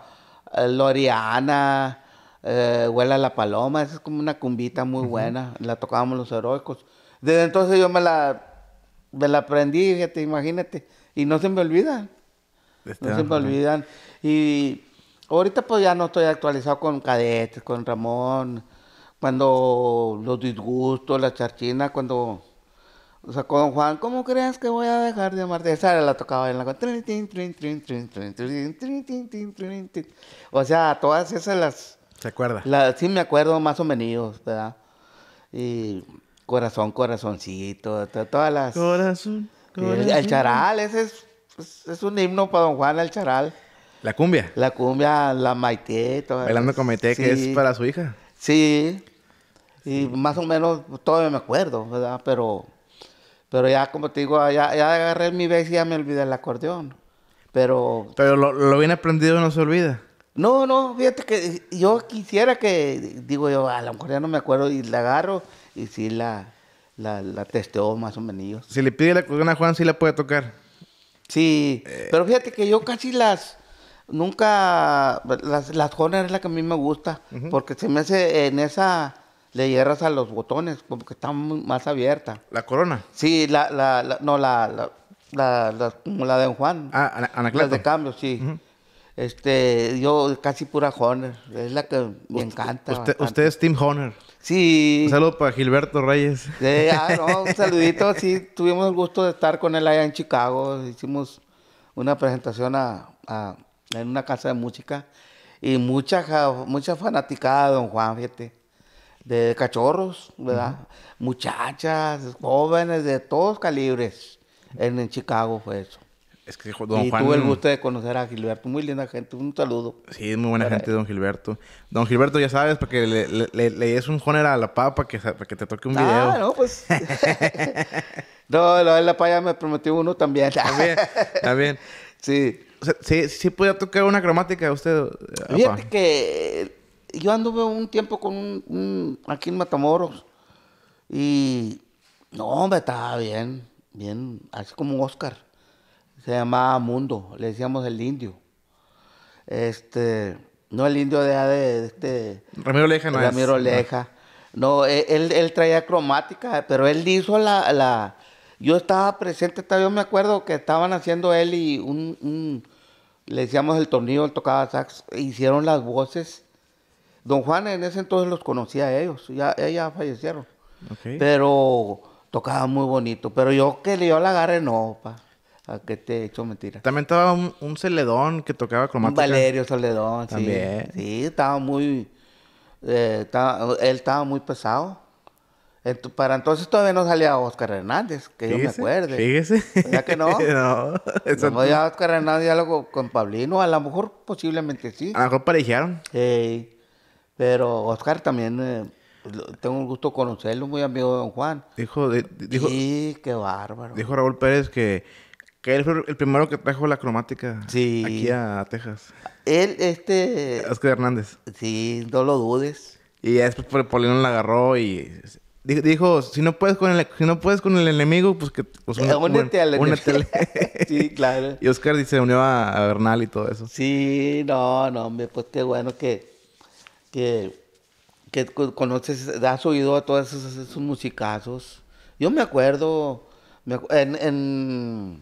Loriana, eh, Huela la Paloma. Esa es como una cumbita muy buena. La tocábamos los heroicos. Desde entonces yo me la, me la aprendí, fíjate, imagínate. Y no se me olvidan. no se me olvidan. Y ahorita pues ya no estoy actualizado con cadetes, con Ramón cuando los disgustos, la charchina, cuando... O sea, con Juan, ¿cómo crees que voy a dejar de amarte? Esa la tocaba en la... O sea, todas esas las... ¿Se acuerda? sí, me acuerdo más o menos, ¿verdad? Y corazón, corazoncito, todas las... Corazón, corazón. El, charal, ese es, un himno para don Juan, el charal. La cumbia. La cumbia, la maite, todo Bailando con maite, que es para su hija. Sí. Y más o menos todavía me acuerdo, ¿verdad? Pero, pero ya, como te digo, ya, ya agarré mi vez y ya me olvidé el acordeón. Pero... Pero lo, lo bien aprendido no se olvida. No, no, fíjate que yo quisiera que, digo yo, a lo mejor ya no me acuerdo y la agarro y sí la, la, la testeo más o menos. Si le pide la acordeón a Juan, sí la puede tocar. Sí, eh. pero fíjate que yo casi las nunca, las, las Honor es la que a mí me gusta, porque se me hace en esa, le hierras a los botones, porque que está más abierta. ¿La corona? Sí, la, no, la, la, la, de Juan. Ah, La de cambio, sí. Este, yo casi pura Honor, es la que me encanta. Usted, es Team Honor. Sí. Un saludo para Gilberto Reyes. Sí, ah, un <laughs> saludito. sí, tuvimos el gusto de estar con él allá en Chicago. Hicimos una presentación a en una casa de música y mucha, mucha fanaticada de Don Juan, fíjate, de cachorros, ¿verdad? Muchachas, jóvenes de todos calibres. En, Chicago fue eso. Es que Don y Tuve el gusto de conocer a Gilberto, muy linda gente, un saludo. Sí, es muy buena gente, Don Gilberto. Don Gilberto, ya sabes, porque le, le, le, un joner a la papa que, para que te toque un video. Ah, no, pues. <laughs> no, la, la papa ya me prometió uno también. también, también. Sí. O sea, ¿sí, podía tocar una cromática usted? Eh, Fíjate que yo anduve un tiempo con un, aquí en Matamoros y no, hombre estaba bien, bien, así como un Oscar. Se llamaba Mundo, le decíamos el indio. Este, no el indio de, de, este... Ramiro Leja no Ramiro ah. Leja. No, e, él, traía cromática, pero él hizo la yo estaba presente, yo me acuerdo que estaban haciendo él y un, le decíamos el tornillo, él tocaba sax, e hicieron las voces. Don Juan en ese entonces los conocía a ellos, ya, fallecieron. Pero tocaba muy bonito, pero yo que le dio la garra, no, pa. Que te he hecho mentira? También estaba un, Celedón que tocaba cromática. Un Valerio Celedón, sí. También. Sí, estaba muy... Eh, él estaba muy pesado para entonces todavía no salía Oscar Hernández, que yo me acuerde. Fíjese. Ya que no. <laughs> no, ya Oscar Hernández diálogo con Pablino, a lo mejor posiblemente sí. A lo mejor parecieron. Sí. pero Oscar también, eh, pues, tengo un gusto conocerlo, muy amigo de Don Juan. Dijo, de, dijo. Sí, qué bárbaro. Dijo Raúl Pérez que, que él fue el primero que trajo la cromática sí. aquí a Texas. Él, este. Oscar Hernández. Sí, no lo dudes. Y después Pablino la agarró y Dijo, si no puedes con el, no puedes con el enemigo, pues que... Pues, eh, únete al enemigo. <laughs> sí, claro. <laughs> Y Oscar se unió a, Bernal y todo eso. Sí, no, no, hombre, pues qué bueno que, que, conoces, das oído a todos esos, musicazos. Yo me acuerdo, en,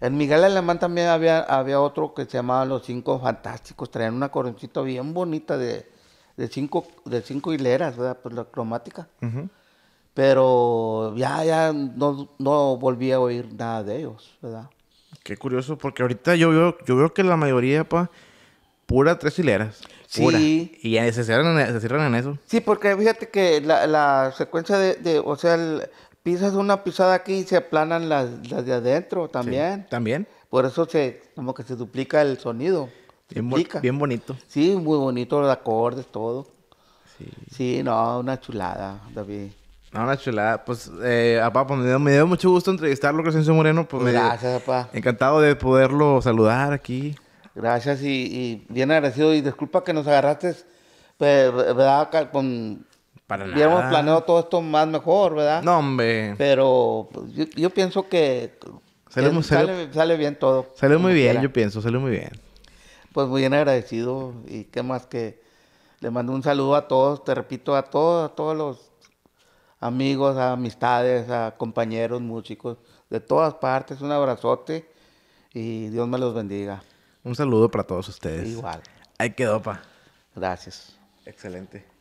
en, Miguel Alemán también había, había otro que se llamaba Los Cinco Fantásticos, traían una coroncita bien bonita de de cinco, de cinco hileras, ¿verdad? Pues la cromática. Pero ya, ya no, no volví a oír nada de ellos, ¿verdad? Qué curioso, porque ahorita yo veo, yo veo que la mayoría, pa, pura tres hileras. Sí. Y se cierran, en, e, en eso. Sí, porque fíjate que la, secuencia de, o sea, pisas una pisada aquí y se aplanan las, de adentro también. también. Por eso se, como que se duplica el sonido. Bien, bonito. Sí, muy bonito los acordes, todo. Sí. sí, no, una chulada, David. No, una chulada. Pues, eh, papá, pues, me dio, mucho gusto entrevistarlo, Crescencio Moreno. Pues, Gracias, papá. Encantado de poderlo saludar aquí. Gracias y, bien agradecido. Y disculpa que nos agarraste, pues, ¿verdad? Con, Para nada. planeado todo esto más mejor, ¿verdad? No, hombre. Pero yo, pienso que... Sale, sale, bien todo. Sale muy bien, yo pienso. Sale muy bien pues muy bien agradecido y qué más que le mando un saludo a todos, te repito, a todos, a todos los amigos, a amistades, a compañeros, músicos, de todas partes, un abrazote y Dios me los bendiga. Un saludo para todos ustedes. Igual. Ahí quedó, pa. Gracias. Excelente.